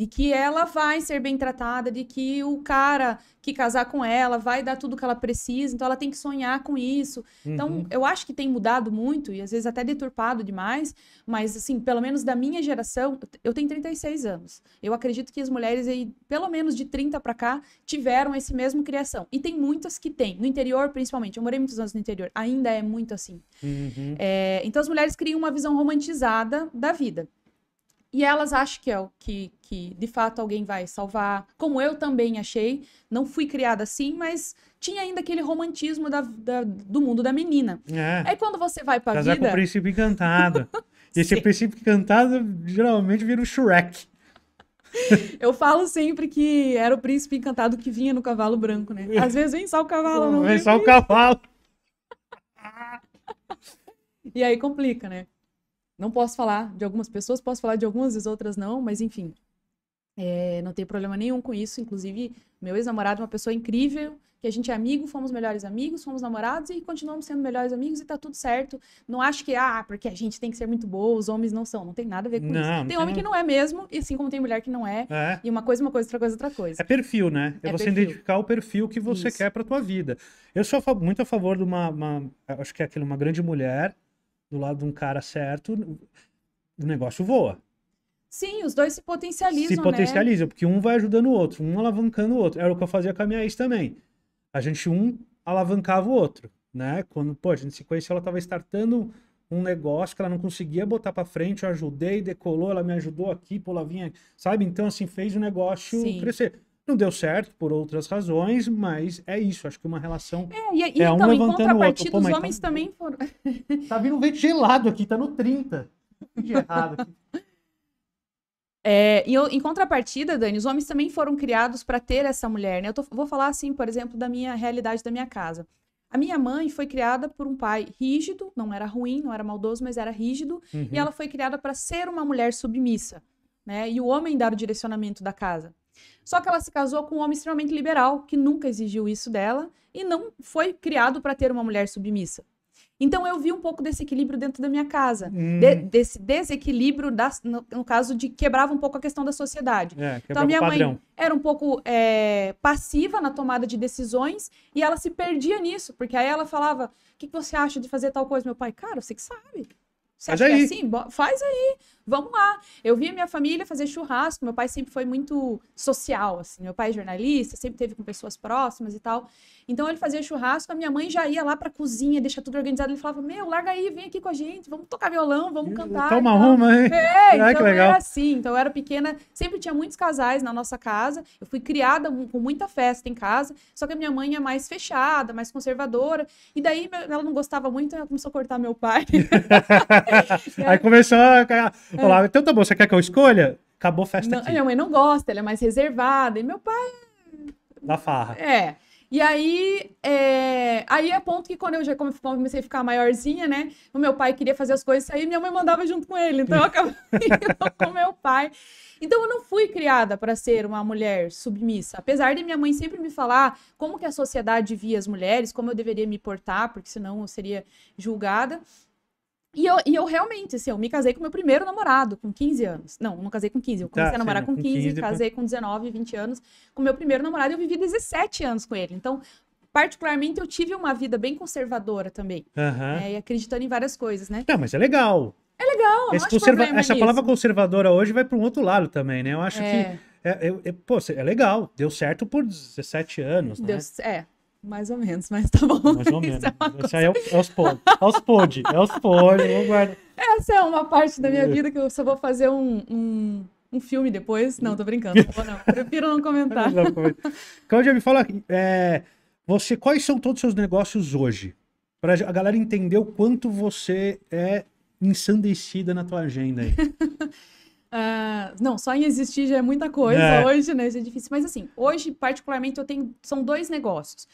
de que ela vai ser bem tratada, de que o cara que casar com ela vai dar tudo que ela precisa, então ela tem que sonhar com isso. Então, uhum. Então, eu acho que tem mudado muito e às vezes até deturpado demais, mas assim, pelo menos da minha geração, eu tenho 36 anos. Eu acredito que as mulheres aí, pelo menos de 30 para cá, tiveram esse mesmo criação. E tem muitas que têm, no interior principalmente. Eu morei muitos anos no interior, ainda é muito assim. Uhum. É, então, as mulheres criam uma visão romantizada da vida e elas acham que é o que, que de fato alguém vai salvar, como eu também achei. Não fui criada assim, mas tinha ainda aquele romantismo da, da do mundo da menina. É. Aí quando você vai pra Casar vida... Casar com o príncipe encantado. e <laughs> esse príncipe encantado geralmente vira o um Shrek. <laughs> Eu falo sempre que era o príncipe encantado que vinha no cavalo branco, né? Às vezes vem só o cavalo, Pô, não vem só o cavalo. <laughs> E aí complica, né? Não posso falar de algumas pessoas, posso falar de algumas e outras não, mas enfim. É, não tem problema nenhum com isso. Inclusive, meu ex-namorado é uma pessoa incrível, que a gente é amigo, fomos melhores amigos, fomos namorados e continuamos sendo melhores amigos e tá tudo certo. Não acho que, ah, porque a gente tem que ser muito boa, os homens não são. Não tem nada a ver com não, isso. Tem, tem homem não... que não é mesmo, e assim como tem mulher que não é, é. E uma coisa, uma coisa, outra coisa, outra coisa. É perfil, né? É, é você perfil. identificar o perfil que você isso. quer pra tua vida. Eu sou muito a favor de uma, uma acho que é aquilo, uma grande mulher do lado de um cara certo, o negócio voa. Sim, os dois se potencializam. Se né? potencializam, né? porque um vai ajudando o outro, um alavancando o outro. Era o que eu fazia com a minha ex também. A gente um alavancava o outro, né? Quando, pô, a gente se conheceu, ela estava startando um negócio que ela não conseguia botar para frente, eu ajudei, decolou, ela me ajudou aqui, pô, ela vinha, sabe? Então, assim, fez o negócio Sim. crescer. Não deu certo por outras razões, mas é isso. Acho que uma relação. É, e, é então, um levantando o outro. os tá homens tá... também foram. <laughs> tá vindo um vento gelado aqui, tá no 30. De errado aqui. É, e em contrapartida, Dani, os homens também foram criados para ter essa mulher. Né? Eu tô, vou falar assim, por exemplo, da minha realidade da minha casa. A minha mãe foi criada por um pai rígido, não era ruim, não era maldoso, mas era rígido, uhum. e ela foi criada para ser uma mulher submissa, né? E o homem dar o direcionamento da casa. Só que ela se casou com um homem extremamente liberal, que nunca exigiu isso dela e não foi criado para ter uma mulher submissa. Então eu vi um pouco desse equilíbrio dentro da minha casa, hum. de, desse desequilíbrio da, no, no, caso de quebrava um pouco a questão da sociedade. É, então a minha mãe era um pouco é, passiva na tomada de decisões e ela se perdia nisso, porque aí ela falava: "O que, que você acha de fazer tal coisa, meu pai? Cara, você que sabe. Você acha que é assim? Bo faz aí vamos lá. Eu via minha família fazer churrasco, meu pai sempre foi muito social, assim, meu pai é jornalista, sempre teve com pessoas próximas e tal. Então ele fazia churrasco, a minha mãe já ia lá pra cozinha, deixar tudo organizado, ele falava, meu, larga aí, vem aqui com a gente, vamos tocar violão, vamos cantar. Toma então. uma, hein? É, então que legal. era assim, então eu era pequena, sempre tinha muitos casais na nossa casa, eu fui criada com muita festa em casa, só que a minha mãe é mais fechada, mais conservadora, e daí ela não gostava muito, ela começou a cortar meu pai. <laughs> aí começou a... É. falava, então tá bom, você quer que eu escolha? Acabou a festa não, aqui. Minha mãe não gosta, ela é mais reservada. E meu pai... É da farra. É. E aí, é... aí é ponto que quando eu já comecei a ficar maiorzinha, né? O meu pai queria fazer as coisas aí, minha mãe mandava junto com ele. Então eu acabei <laughs> com meu pai. Então eu não fui criada para ser uma mulher submissa, apesar de minha mãe sempre me falar como que a sociedade via as mulheres, como eu deveria me portar, porque senão eu seria julgada. E eu, e eu realmente, assim, eu me casei com meu primeiro namorado, com 15 anos. Não, não casei com 15, eu tá, comecei tá, a namorar com 15, 15 casei com 19, 20 anos. Com meu primeiro namorado, eu vivi 17 anos com ele. Então, particularmente, eu tive uma vida bem conservadora também. aham né, e acreditando em várias coisas, né? Não, mas é legal. É legal, é Esse conserva... Essa nisso. palavra conservadora hoje vai para um outro lado também, né? Eu acho é. que. É, é, é, pô, é legal. Deu certo por 17 anos, né? Deu, é, mais ou menos, mas tá bom. Mais ou <laughs> é menos. É Esse aí é, os pod. É os pod. É os pod. Eu guardo. Essa é uma parte da minha é. vida que eu só vou fazer um, um, um filme depois. Não, tô brincando. Ou não, <laughs> prefiro não comentar. Cláudia, me fala, é, você, quais são todos os seus negócios hoje? Pra a galera entender o quanto você é ensandecida na tua agenda aí. <laughs> Uh, não, só em existir já é muita coisa é. hoje, né? Isso é difícil. Mas assim, hoje, particularmente, eu tenho. São dois negócios.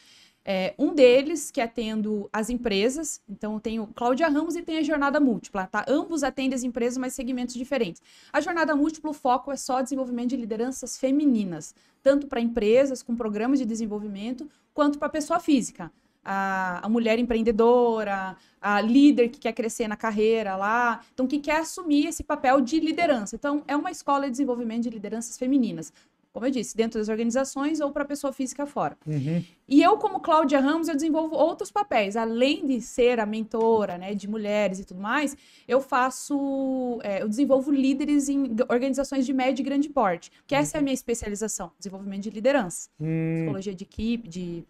É, um deles que atendo é as empresas, então eu tenho Cláudia Ramos e tem a Jornada Múltipla, tá? Ambos atendem as empresas, mas segmentos diferentes. A Jornada Múltipla, o foco é só desenvolvimento de lideranças femininas, tanto para empresas com programas de desenvolvimento, quanto para pessoa física a, a mulher empreendedora, a líder que quer crescer na carreira lá, então que quer assumir esse papel de liderança. Então, é uma escola de desenvolvimento de lideranças femininas como eu disse, dentro das organizações ou para pessoa física fora. Uhum. E eu, como Cláudia Ramos, eu desenvolvo outros papéis. Além de ser a mentora né, de mulheres e tudo mais, eu faço. É, eu desenvolvo líderes em organizações de médio e grande porte, que uhum. essa é a uhum. minha especialização, desenvolvimento de liderança. Uhum. Psicologia de equipe, de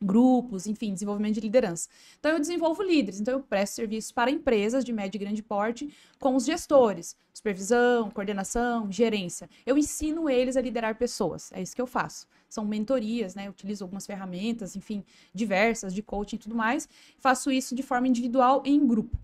grupos, enfim, desenvolvimento de liderança. Então eu desenvolvo líderes, então eu presto serviços para empresas de médio e grande porte com os gestores, supervisão, coordenação, gerência. Eu ensino eles a liderar pessoas, é isso que eu faço. São mentorias, né? Eu utilizo algumas ferramentas, enfim, diversas de coaching e tudo mais. Faço isso de forma individual e em grupo.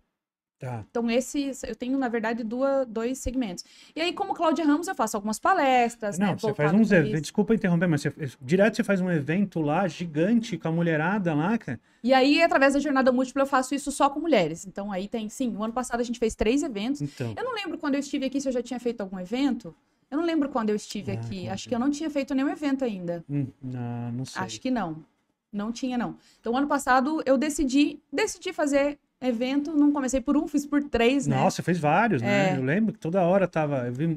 Tá. Então, esse eu tenho, na verdade, duas, dois segmentos. E aí, como Cláudia Ramos, eu faço algumas palestras. Não, né, você faz uns eventos. Desculpa interromper, mas você, direto você faz um evento lá gigante com a mulherada lá, cara. E aí, através da jornada múltipla, eu faço isso só com mulheres. Então, aí tem, sim, o ano passado a gente fez três eventos. Então. Eu não lembro quando eu estive aqui se eu já tinha feito algum evento. Eu não lembro quando eu estive ah, aqui. Acho que eu não tinha feito nenhum evento ainda. Não, hum, ah, não sei. Acho que não. Não tinha, não. Então, ano passado, eu decidi, decidi fazer evento, não comecei por um, fiz por três, né? Nossa, fez vários, né? É. Eu lembro que toda hora tava. Vi... e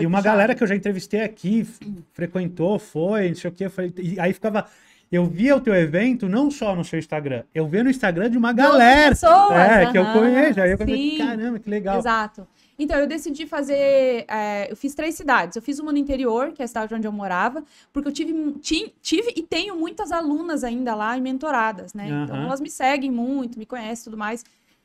uma puxado. galera que eu já entrevistei aqui, frequentou, foi, não sei o quê. foi. E aí ficava. Eu via o teu evento não só no seu Instagram, eu via no Instagram de uma galera. Pessoas, é, que eu conheço. Aí eu falei caramba, que legal. Exato. Então, eu decidi fazer. É, eu fiz três cidades. Eu fiz uma no interior, que é a cidade onde eu morava, porque eu tive, ti, tive e tenho muitas alunas ainda lá e mentoradas, né? Uhum. Então, elas me seguem muito, me conhecem e tudo mais,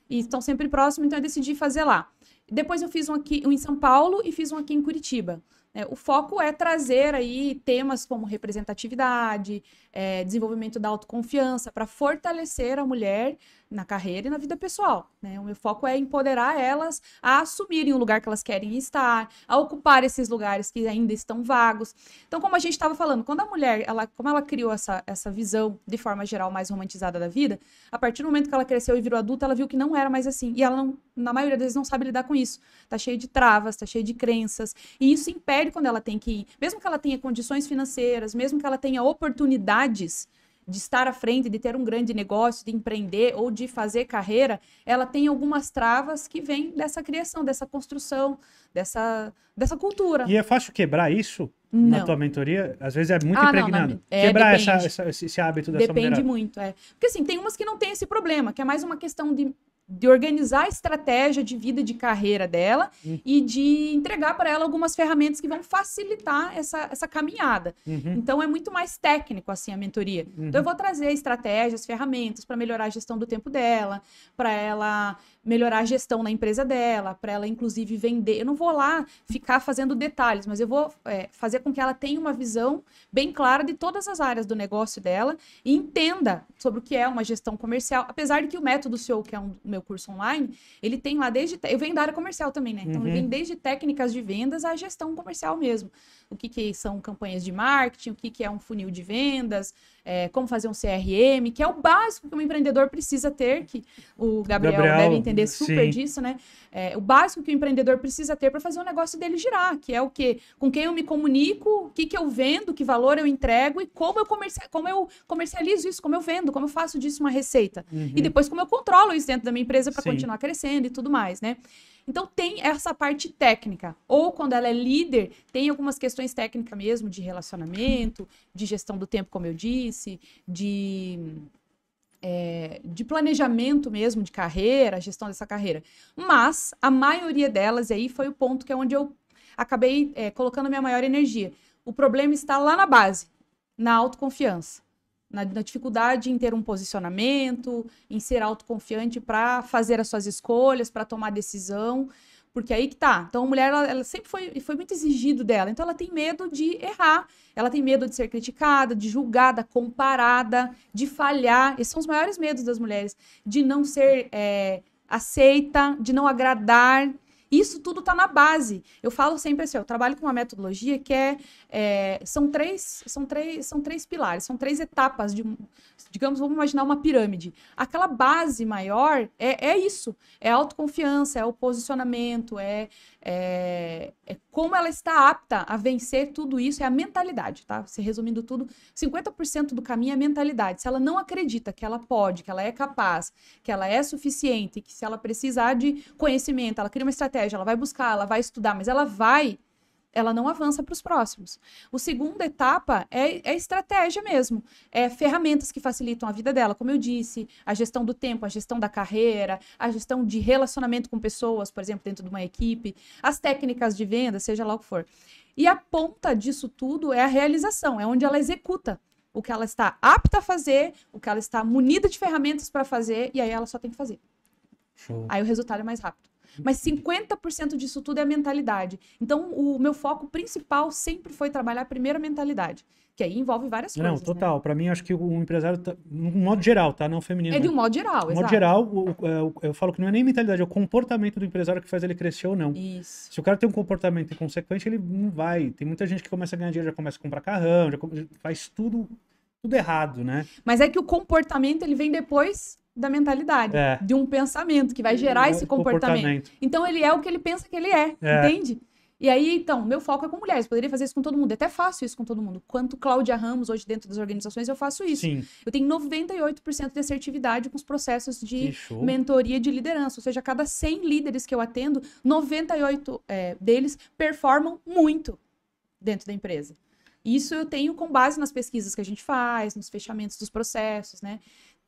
e estão sempre próximas, então eu decidi fazer lá. Depois, eu fiz um aqui um em São Paulo e fiz um aqui em Curitiba. Né? O foco é trazer aí temas como representatividade, é, desenvolvimento da autoconfiança, para fortalecer a mulher na carreira e na vida pessoal. Né? O meu foco é empoderar elas a assumirem o lugar que elas querem estar, a ocupar esses lugares que ainda estão vagos. Então, como a gente estava falando, quando a mulher, ela, como ela criou essa, essa visão de forma geral mais romantizada da vida, a partir do momento que ela cresceu e virou adulta, ela viu que não era mais assim. E ela, não, na maioria das vezes, não sabe lidar com isso. Tá cheio de travas, tá cheio de crenças. E isso impede quando ela tem que ir. Mesmo que ela tenha condições financeiras, mesmo que ela tenha oportunidade habilidades de estar à frente, de ter um grande negócio, de empreender ou de fazer carreira, ela tem algumas travas que vêm dessa criação, dessa construção, dessa, dessa cultura. E é fácil quebrar isso não. na tua mentoria? Às vezes é muito ah, impregnado. Não, na, é, quebrar essa, essa, esse hábito dessa Depende mulherada. muito, é. Porque assim, tem umas que não tem esse problema, que é mais uma questão de de organizar a estratégia de vida de carreira dela uhum. e de entregar para ela algumas ferramentas que vão facilitar essa, essa caminhada. Uhum. Então é muito mais técnico assim a mentoria. Uhum. Então eu uhum. vou trazer estratégias, ferramentas para melhorar a gestão do tempo dela, para ela melhorar a gestão na empresa dela, para ela inclusive vender. Eu não vou lá ficar fazendo detalhes, mas eu vou é, fazer com que ela tenha uma visão bem clara de todas as áreas do negócio dela e entenda sobre o que é uma gestão comercial, apesar de que o método seu que é um meu curso online, ele tem lá desde. Eu venho da área comercial também, né? Então, uhum. ele vem desde técnicas de vendas à gestão comercial mesmo o que, que são campanhas de marketing, o que, que é um funil de vendas, é, como fazer um CRM, que é o básico que um empreendedor precisa ter, que o Gabriel, Gabriel deve entender super sim. disso, né? É, o básico que o empreendedor precisa ter para fazer o negócio dele girar, que é o quê? Com quem eu me comunico, o que, que eu vendo, que valor eu entrego e como eu, como eu comercializo isso, como eu vendo, como eu faço disso uma receita. Uhum. E depois como eu controlo isso dentro da minha empresa para continuar crescendo e tudo mais, né? Então tem essa parte técnica. Ou quando ela é líder, tem algumas questões técnicas mesmo de relacionamento, de gestão do tempo, como eu disse, de é, de planejamento mesmo de carreira, gestão dessa carreira. Mas a maioria delas aí foi o ponto que é onde eu acabei é, colocando minha maior energia. O problema está lá na base, na autoconfiança na, na dificuldade em ter um posicionamento, em ser autoconfiante para fazer as suas escolhas, para tomar decisão. Porque aí que tá. Então, a mulher, ela, ela, sempre foi, foi muito exigido dela. Então, ela tem medo de errar. Ela tem medo de ser criticada, de julgada, comparada, de falhar. Esses são os maiores medos das mulheres. De não ser é, aceita, de não agradar. Isso tudo está na base. Eu falo sempre assim, eu trabalho com uma metodologia que é, é são três são três são três pilares, são três etapas de digamos vamos imaginar uma pirâmide. Aquela base maior é, é isso, é autoconfiança, é o posicionamento, é, é, é como ela está apta a vencer tudo isso é a mentalidade, tá? Se resumindo tudo, 50% do caminho é mentalidade. Se ela não acredita que ela pode, que ela é capaz, que ela é suficiente, que se ela precisar de conhecimento, ela cria uma estratégia, ela vai buscar, ela vai estudar, mas ela vai ela não avança para os próximos. O segunda etapa é, é estratégia mesmo, é ferramentas que facilitam a vida dela, como eu disse, a gestão do tempo, a gestão da carreira, a gestão de relacionamento com pessoas, por exemplo, dentro de uma equipe, as técnicas de venda, seja lá o que for. E a ponta disso tudo é a realização, é onde ela executa o que ela está apta a fazer, o que ela está munida de ferramentas para fazer, e aí ela só tem que fazer. Show. Aí o resultado é mais rápido. Mas 50% disso tudo é a mentalidade. Então, o meu foco principal sempre foi trabalhar primeiro a mentalidade. Que aí envolve várias coisas. Não, né? total. Né? Para mim, acho que o empresário, tá, no modo geral, tá? Não feminino. É de né? um modo geral, exato. modo geral, o, eu, é, eu falo que não é nem mentalidade, é o comportamento do empresário que faz ele crescer ou não. Isso. Se o cara tem um comportamento inconsequente, ele não vai. Tem muita gente que começa a ganhar dinheiro, já começa a comprar carrão, já faz tudo tudo errado, né? Mas é que o comportamento ele vem depois da mentalidade, é. de um pensamento que vai gerar esse comportamento. comportamento. Então ele é o que ele pensa que ele é, é, entende? E aí, então, meu foco é com mulheres. Poderia fazer isso com todo mundo. Eu é até faço isso com todo mundo. Quanto Cláudia Ramos, hoje dentro das organizações, eu faço isso. Sim. Eu tenho 98% de assertividade com os processos de mentoria de liderança. Ou seja, cada 100 líderes que eu atendo, 98 é, deles performam muito dentro da empresa. Isso eu tenho com base nas pesquisas que a gente faz, nos fechamentos dos processos, né?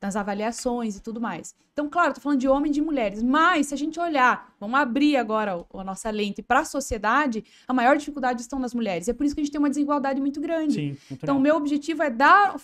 nas avaliações e tudo mais. Então, claro, estou falando de homens e de mulheres, mas se a gente olhar, vamos abrir agora a nossa lente para a sociedade, a maior dificuldade estão nas mulheres. É por isso que a gente tem uma desigualdade muito grande. Sim, muito então, o meu objetivo é dar,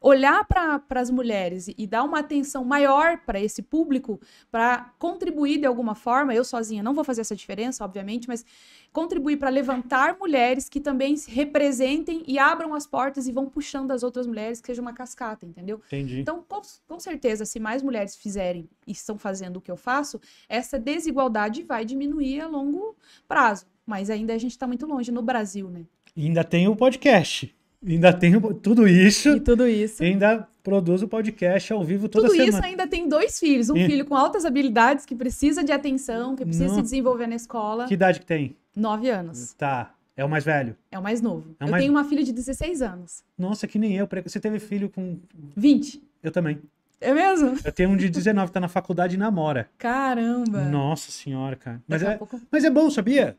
olhar para as mulheres e, e dar uma atenção maior para esse público, para contribuir de alguma forma. Eu sozinha não vou fazer essa diferença, obviamente, mas contribuir para levantar mulheres que também se representem e abram as portas e vão puxando as outras mulheres, que seja uma cascata, entendeu? Entendi. Então, com, com certeza, se mais mulheres fizerem e estão fazendo o que eu faço, essa desigualdade vai diminuir a longo prazo. Mas ainda a gente está muito longe no Brasil, né? ainda tem o podcast. Ainda tem tudo isso. E tudo isso. Ainda produz o podcast ao vivo toda tudo semana. Tudo isso ainda tem dois filhos. Um e... filho com altas habilidades, que precisa de atenção, que precisa se desenvolver na escola. Que idade que tem? Nove anos. Tá. É o mais velho? É o mais novo. É o eu mais... tenho uma filha de 16 anos. Nossa, que nem eu. Você teve filho com... 20. Eu também. É mesmo? Eu tenho um de 19, tá na faculdade e namora. Caramba! Nossa senhora, cara. Mas é, pouco... mas é bom, sabia?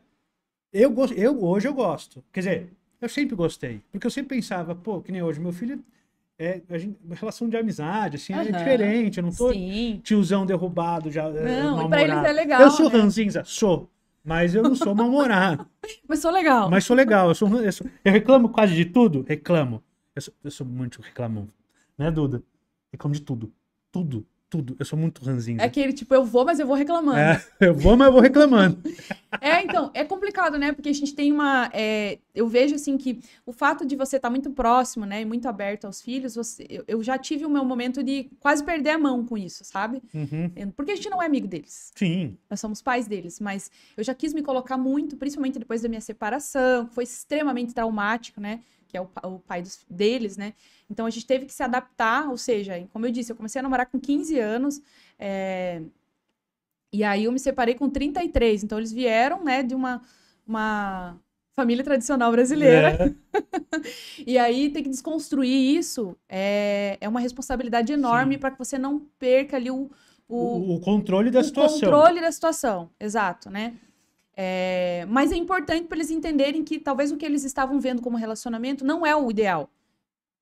Eu, gosto, eu Hoje eu gosto. Quer dizer, eu sempre gostei. Porque eu sempre pensava, pô, que nem hoje, meu filho. É, a gente, relação de amizade, assim, uhum. é diferente. Eu não tô Sim. tiozão derrubado já. Eh, não, pra eles é legal. Eu sou né? ranzinza, sou. Mas eu não sou mal-humorado. <laughs> mas sou legal. Mas sou legal. Eu, sou, eu, sou, eu reclamo quase de tudo? Reclamo. Eu sou, eu sou muito reclamão. Né, Duda? Reclamo de tudo. Tudo, tudo. Eu sou muito ranzinho. É aquele tipo, eu vou, mas eu vou reclamando. É, <laughs> eu vou, mas eu vou reclamando. <laughs> é, então, é complicado, né? Porque a gente tem uma. É, eu vejo, assim, que o fato de você estar tá muito próximo, né? E muito aberto aos filhos, você, eu, eu, já tive o meu momento de quase perder a mão com isso, sabe? Uhum. É, porque a gente não é amigo deles. Sim. Nós somos pais deles. Mas eu já quis me colocar muito, principalmente depois da minha separação, que foi extremamente traumático, né? que é o, o pai dos, deles, né? Então a gente teve que se adaptar, ou seja, como eu disse, eu comecei a namorar com 15 anos. É... E aí eu me separei com 33. Então eles vieram, né, de uma, uma família tradicional brasileira. É. <laughs> e aí tem que desconstruir isso. É, é uma responsabilidade enorme para que você não perca ali o. O, o controle da o situação. O controle da situação, exato, né? É, mas é importante para eles entenderem que talvez o que eles estavam vendo como relacionamento não é o ideal.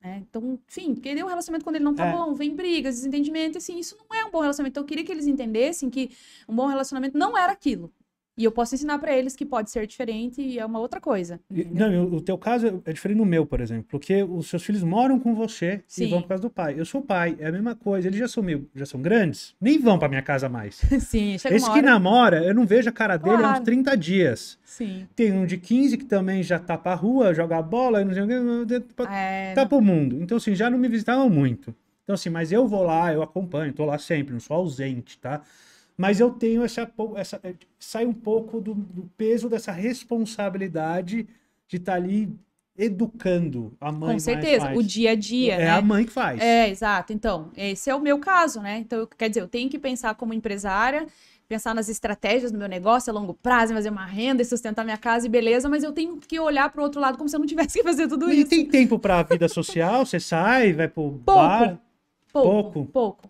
Né? Então, enfim, deu um relacionamento quando ele não tá é. bom, vem brigas, desentendimento, assim, isso não é um bom relacionamento. Então, eu queria que eles entendessem que um bom relacionamento não era aquilo. E eu posso ensinar para eles que pode ser diferente e é uma outra coisa. E, não, o teu caso é, é diferente do meu, por exemplo, porque os seus filhos moram com você Sim. e vão por causa do pai. Eu sou pai, é a mesma coisa. Eles já são meio, já são grandes, nem vão para minha casa mais. <laughs> Sim, chega Esse que namora, eu não vejo a cara dele claro. há uns 30 dias. Sim. Tem um de 15 que também já tá pra rua, joga bola, não sei o que, é, tá pro mundo. Então, assim, já não me visitavam muito. Então, assim, mas eu vou lá, eu acompanho, tô lá sempre, não sou ausente, tá? mas eu tenho essa, essa eh, sai um pouco do, do, peso dessa responsabilidade de estar tá ali educando a mãe. Com certeza, o dia a dia. É né? a mãe que faz. É, exato. Então, esse é o meu caso, né? Então, quer dizer, eu tenho que pensar como empresária, pensar nas estratégias do meu negócio a longo prazo, fazer uma renda e sustentar minha casa e beleza, mas eu tenho que olhar para o outro lado como se eu não tivesse que fazer tudo e isso. E tem tempo para a vida social? Você sai, vai para o bar? Pouco, pouco. Pouco.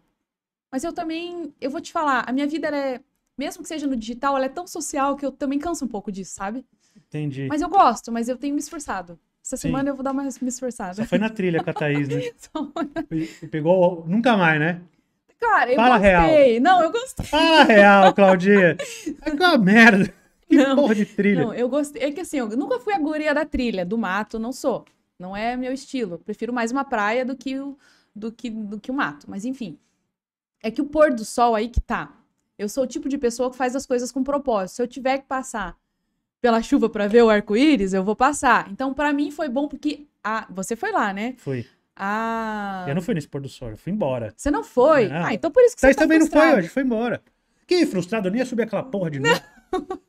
Mas eu também, eu vou te falar, a minha vida é, mesmo que seja no digital, ela é tão social que eu também canso um pouco disso, sabe? Entendi. Mas eu gosto, mas eu tenho me esforçado. Essa Sim. semana eu vou dar uma me esforçada. Só foi na trilha com a Thaís, né? <laughs> Só... Pegou nunca mais, né? Cara, eu Fala gostei. Real. Não, eu gostei. Fala real, Claudia. <laughs> É uma merda. Que não, porra de trilha. Não, eu gostei. É que assim, eu nunca fui a guria da trilha, do mato, não sou. Não é meu estilo. Prefiro mais uma praia do que o, do que, do que o mato. Mas enfim. É que o pôr do sol aí que tá. Eu sou o tipo de pessoa que faz as coisas com propósito. Se eu tiver que passar pela chuva para ver o arco-íris, eu vou passar. Então, para mim foi bom porque a... você foi lá, né? Fui. Ah. Eu não fui nesse pôr do sol, eu fui embora. Você não foi? Não. Ah, então por isso que Mas você tá também frustrado. não foi hoje, foi embora. Que frustrado, eu nem ia subir aquela porra de novo.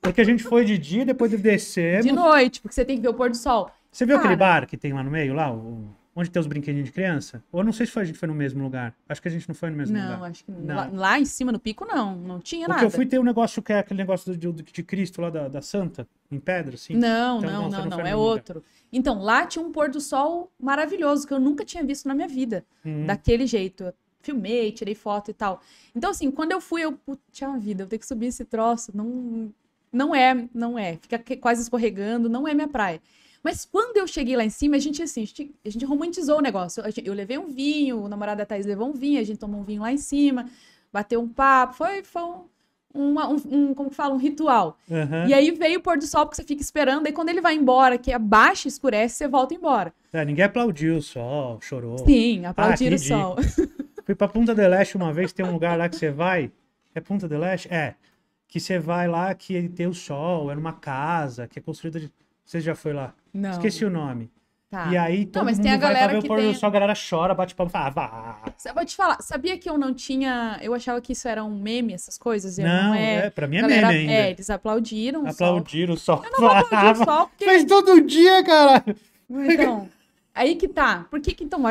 Porque a gente foi de dia, depois de descer. De noite, porque você tem que ver o pôr do sol. Você viu Cara, aquele bar que tem lá no meio, lá? O... Onde tem os brinquedinhos de criança? Ou não sei se foi, a gente foi no mesmo lugar. Acho que a gente não foi no mesmo não, lugar. Não, acho que não. Lá, lá, em cima, no pico, não. Não tinha Porque nada. Porque eu fui ter um negócio que é aquele negócio do, de Cristo lá da, da, Santa, em pedra, assim. Não, então, não, não, não. não é outro. Então, lá tinha um pôr do sol maravilhoso, que eu nunca tinha visto na minha vida. Hum. Daquele jeito. Filmei, tirei foto e tal. Então, assim, quando eu fui, eu... Puxa vida, eu tenho que subir esse troço. Não, não é, não é. Fica quase escorregando, não é minha praia. Mas quando eu cheguei lá em cima, a gente assim, a gente, a gente romantizou o negócio. Eu, eu levei um vinho, o namorado da Thaís levou um vinho, a gente tomou um vinho lá em cima, bateu um papo, foi, foi um, uma, um, um, como que fala, um ritual. Uhum. E aí veio o pôr do sol, porque você fica esperando, aí quando ele vai embora, que abaixa, escurece, você volta embora. É, ninguém aplaudiu o sol, chorou. Sim, ah, aplaudiram ah, o sol. <laughs> Fui pra Punta del Leste uma vez, tem um lugar lá que você vai, é Punta del Leste? É, que você vai lá, que tem o sol, é numa casa, que é construída de... Você já foi lá? Não. Esqueci o nome. Tá. E aí, todo não, mas mundo tem a vai pra ver o pôr do tem... sol, a galera chora, bate palma e fala, ah, vá. vou te falar, sabia que eu não tinha. Eu achava que isso era um meme, essas coisas? Não, não é... é, pra mim é galera... meme ainda. É, eles aplaudiram. Aplaudiram só sol. Eu <laughs> porque. todo dia, caralho. Então. Aí que tá. Por que que então?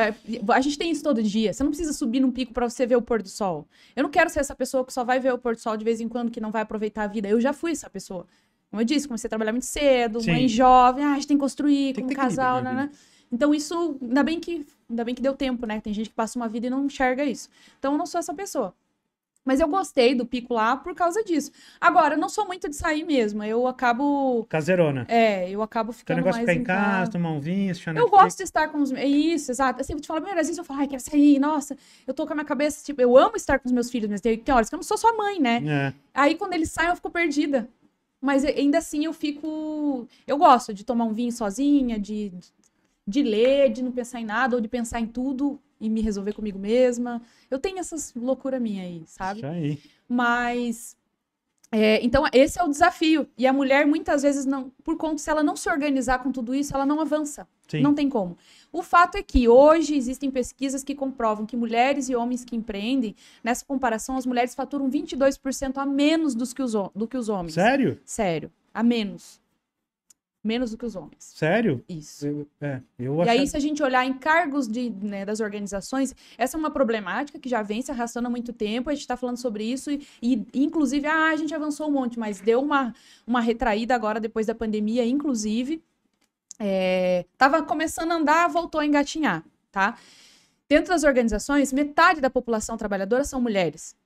A gente tem isso todo dia. Você não precisa subir num pico para você ver o pôr do sol. Eu não quero ser essa pessoa que só vai ver o pôr do sol de vez em quando, que não vai aproveitar a vida. Eu já fui essa pessoa. Como eu disse, comecei a trabalhar muito cedo, Sim. mãe jovem, ah, a gente tem que construir tem como que casal, né? Então isso, ainda bem que, ainda bem que deu tempo, né? Tem gente que passa uma vida e não enxerga isso. Então eu não sou essa pessoa. Mas eu gostei do pico lá por causa disso. Agora, eu não sou muito de sair mesmo. Eu acabo. Caseirona. É, eu acabo então, é ficando. Então, negócio mais de ficar em casa, casa, tomar um vinho, assistir Eu gosto de estar com os. É isso, exato. Assim, eu te falo, meu, às vezes eu falo, ai, quero sair, nossa, eu tô com a minha cabeça. Tipo, eu amo estar com os meus filhos, mas tem horas que eu não sou sua mãe, né? É. Aí quando eles saem, eu fico perdida. Mas ainda assim eu fico. Eu gosto de tomar um vinho sozinha, de, de ler, de não pensar em nada, ou de pensar em tudo e me resolver comigo mesma. Eu tenho essas loucuras minhas aí, sabe? Isso aí. Mas. É, então, esse é o desafio. E a mulher, muitas vezes, não, por conta, se ela não se organizar com tudo isso, ela não avança. Sim. Não tem como. O fato é que hoje existem pesquisas que comprovam que mulheres e homens que empreendem, nessa comparação, as mulheres faturam 22% a menos dos que os, do que os homens. Sério? Sério. A menos. Menos do que os homens. Sério? Isso. Eu, é, eu e aí, se a gente olhar em cargos de, né, das organizações, essa é uma problemática que já vem se arrastando há muito tempo, a gente está falando sobre isso, e, e inclusive, ah, a gente avançou um monte, mas deu uma, uma retraída agora depois da pandemia, inclusive. É, tava começando a andar, voltou a engatinhar, tá? Dentro das organizações, metade da população trabalhadora são mulheres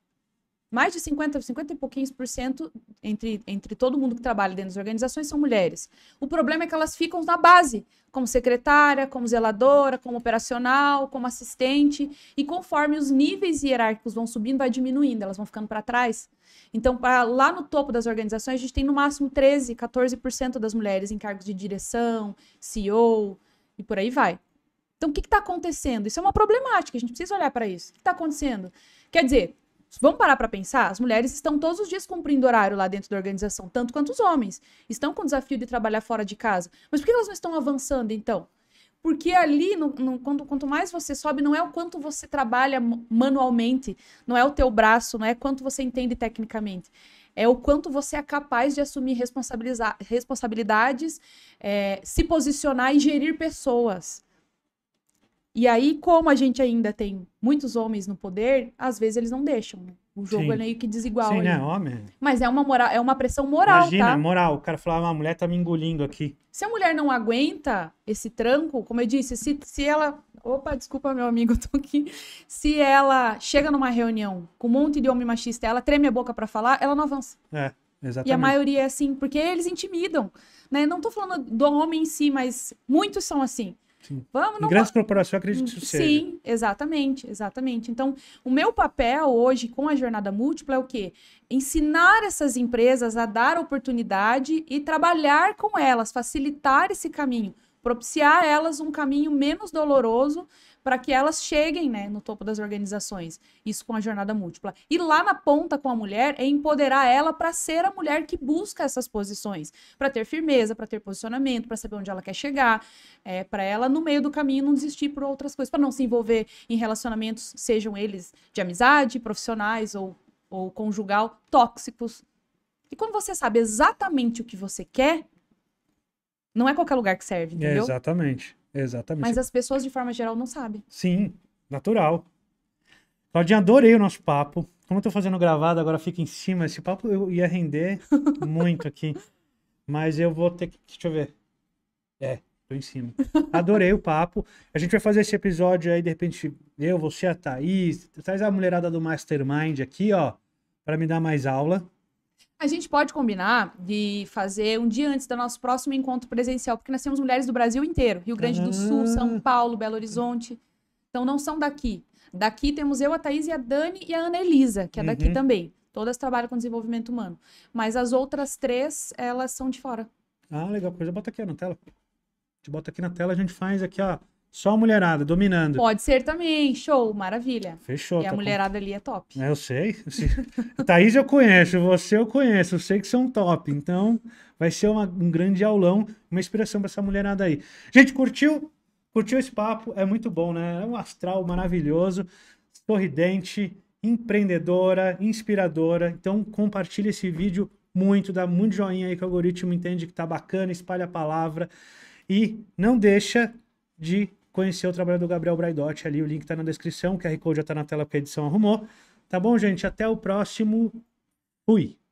mais de 50, 50 e pouquinhos por cento entre, entre todo mundo que trabalha dentro das organizações são mulheres. O problema é que elas ficam na base, como secretária, como zeladora, como operacional, como assistente, e conforme os níveis hierárquicos vão subindo, vai diminuindo, elas vão ficando para trás. Então, pra, lá no topo das organizações, a gente tem no máximo 13, 14% das mulheres em cargos de direção, CEO e por aí vai. Então, o que está acontecendo? Isso é uma problemática, a gente precisa olhar para isso. O que está acontecendo? Quer dizer, Vamos parar para pensar? As mulheres estão todos os dias cumprindo horário lá dentro da organização, tanto quanto os homens. Estão com o desafio de trabalhar fora de casa. Mas por que elas não estão avançando, então? Porque ali, no, no, quanto, quanto mais você sobe, não é o quanto você trabalha manualmente, não é o teu braço, não é quanto você entende tecnicamente é o quanto você é capaz de assumir responsabilidades, é, se posicionar e gerir pessoas. E aí, como a gente ainda tem muitos homens no poder, às vezes eles não deixam, né? O jogo Sim. é meio que desigual. Sim, né? Homem. Mas é uma, moral, é uma pressão moral, Imagina, tá? moral. O cara falava, ah, uma mulher tá me engolindo aqui. Se a mulher não aguenta esse tranco, como eu disse, se, se ela... Opa, desculpa, meu amigo, eu tô aqui. Se ela chega numa reunião com um monte de homem machista, ela treme a boca para falar, ela não avança. É. Exatamente. E a maioria é assim, porque eles intimidam. Né? Não estou falando do homem em si, mas muitos são assim. Sim. Vamos, não... acredito que isso seja. Sim, exatamente, exatamente. Então, o meu papel hoje com a jornada múltipla é o quê? Ensinar essas empresas a dar oportunidade e trabalhar com elas, facilitar esse caminho, propiciar elas um caminho menos doloroso para que elas cheguem né, no topo das organizações. Isso com a jornada múltipla. E lá na ponta com a mulher é empoderar ela para ser a mulher que busca essas posições, para ter firmeza, para ter posicionamento, para saber onde ela quer chegar, é, para ela no meio do caminho não desistir por outras coisas, para não se envolver em relacionamentos, sejam eles de amizade, profissionais ou, ou conjugal, tóxicos. E quando você sabe exatamente o que você quer, não é qualquer lugar que serve, entendeu? É, exatamente. Exatamente. Mas as pessoas, de forma geral, não sabem. Sim, natural. Claudinha, adorei o nosso papo. Como eu tô fazendo gravado, agora fica em cima. Esse papo eu ia render <laughs> muito aqui. Mas eu vou ter que. Deixa eu ver. É, tô em cima. Adorei o papo. A gente vai fazer esse episódio aí, de repente, eu, você, a Thaís. Traz é a mulherada do Mastermind aqui, ó, para me dar mais aula. A gente pode combinar de fazer um dia antes do nosso próximo encontro presencial, porque nós temos mulheres do Brasil inteiro, Rio Grande do Sul, ah. São Paulo, Belo Horizonte. Então não são daqui. Daqui temos eu, a Thaís e a Dani e a Ana Elisa, que é daqui uhum. também. Todas trabalham com desenvolvimento humano. Mas as outras três, elas são de fora. Ah, legal. Coisa bota aqui na tela. A gente bota aqui na tela, a gente faz aqui, ó. Só a mulherada dominando. Pode ser também, show, maravilha. Fechou. E tá a mulherada com... ali é top. É, eu sei. <laughs> Thaís eu conheço, você eu conheço, eu sei que são top. Então vai ser uma, um grande aulão, uma inspiração para essa mulherada aí. Gente, curtiu? Curtiu esse papo? É muito bom, né? É um astral maravilhoso, sorridente, empreendedora, inspiradora. Então compartilha esse vídeo muito, dá muito joinha aí que o algoritmo entende que tá bacana, espalha a palavra. E não deixa de conhecer o trabalho do Gabriel Braidotti ali. O link tá na descrição, o QR Code já tá na tela porque a edição arrumou. Tá bom, gente? Até o próximo. Fui!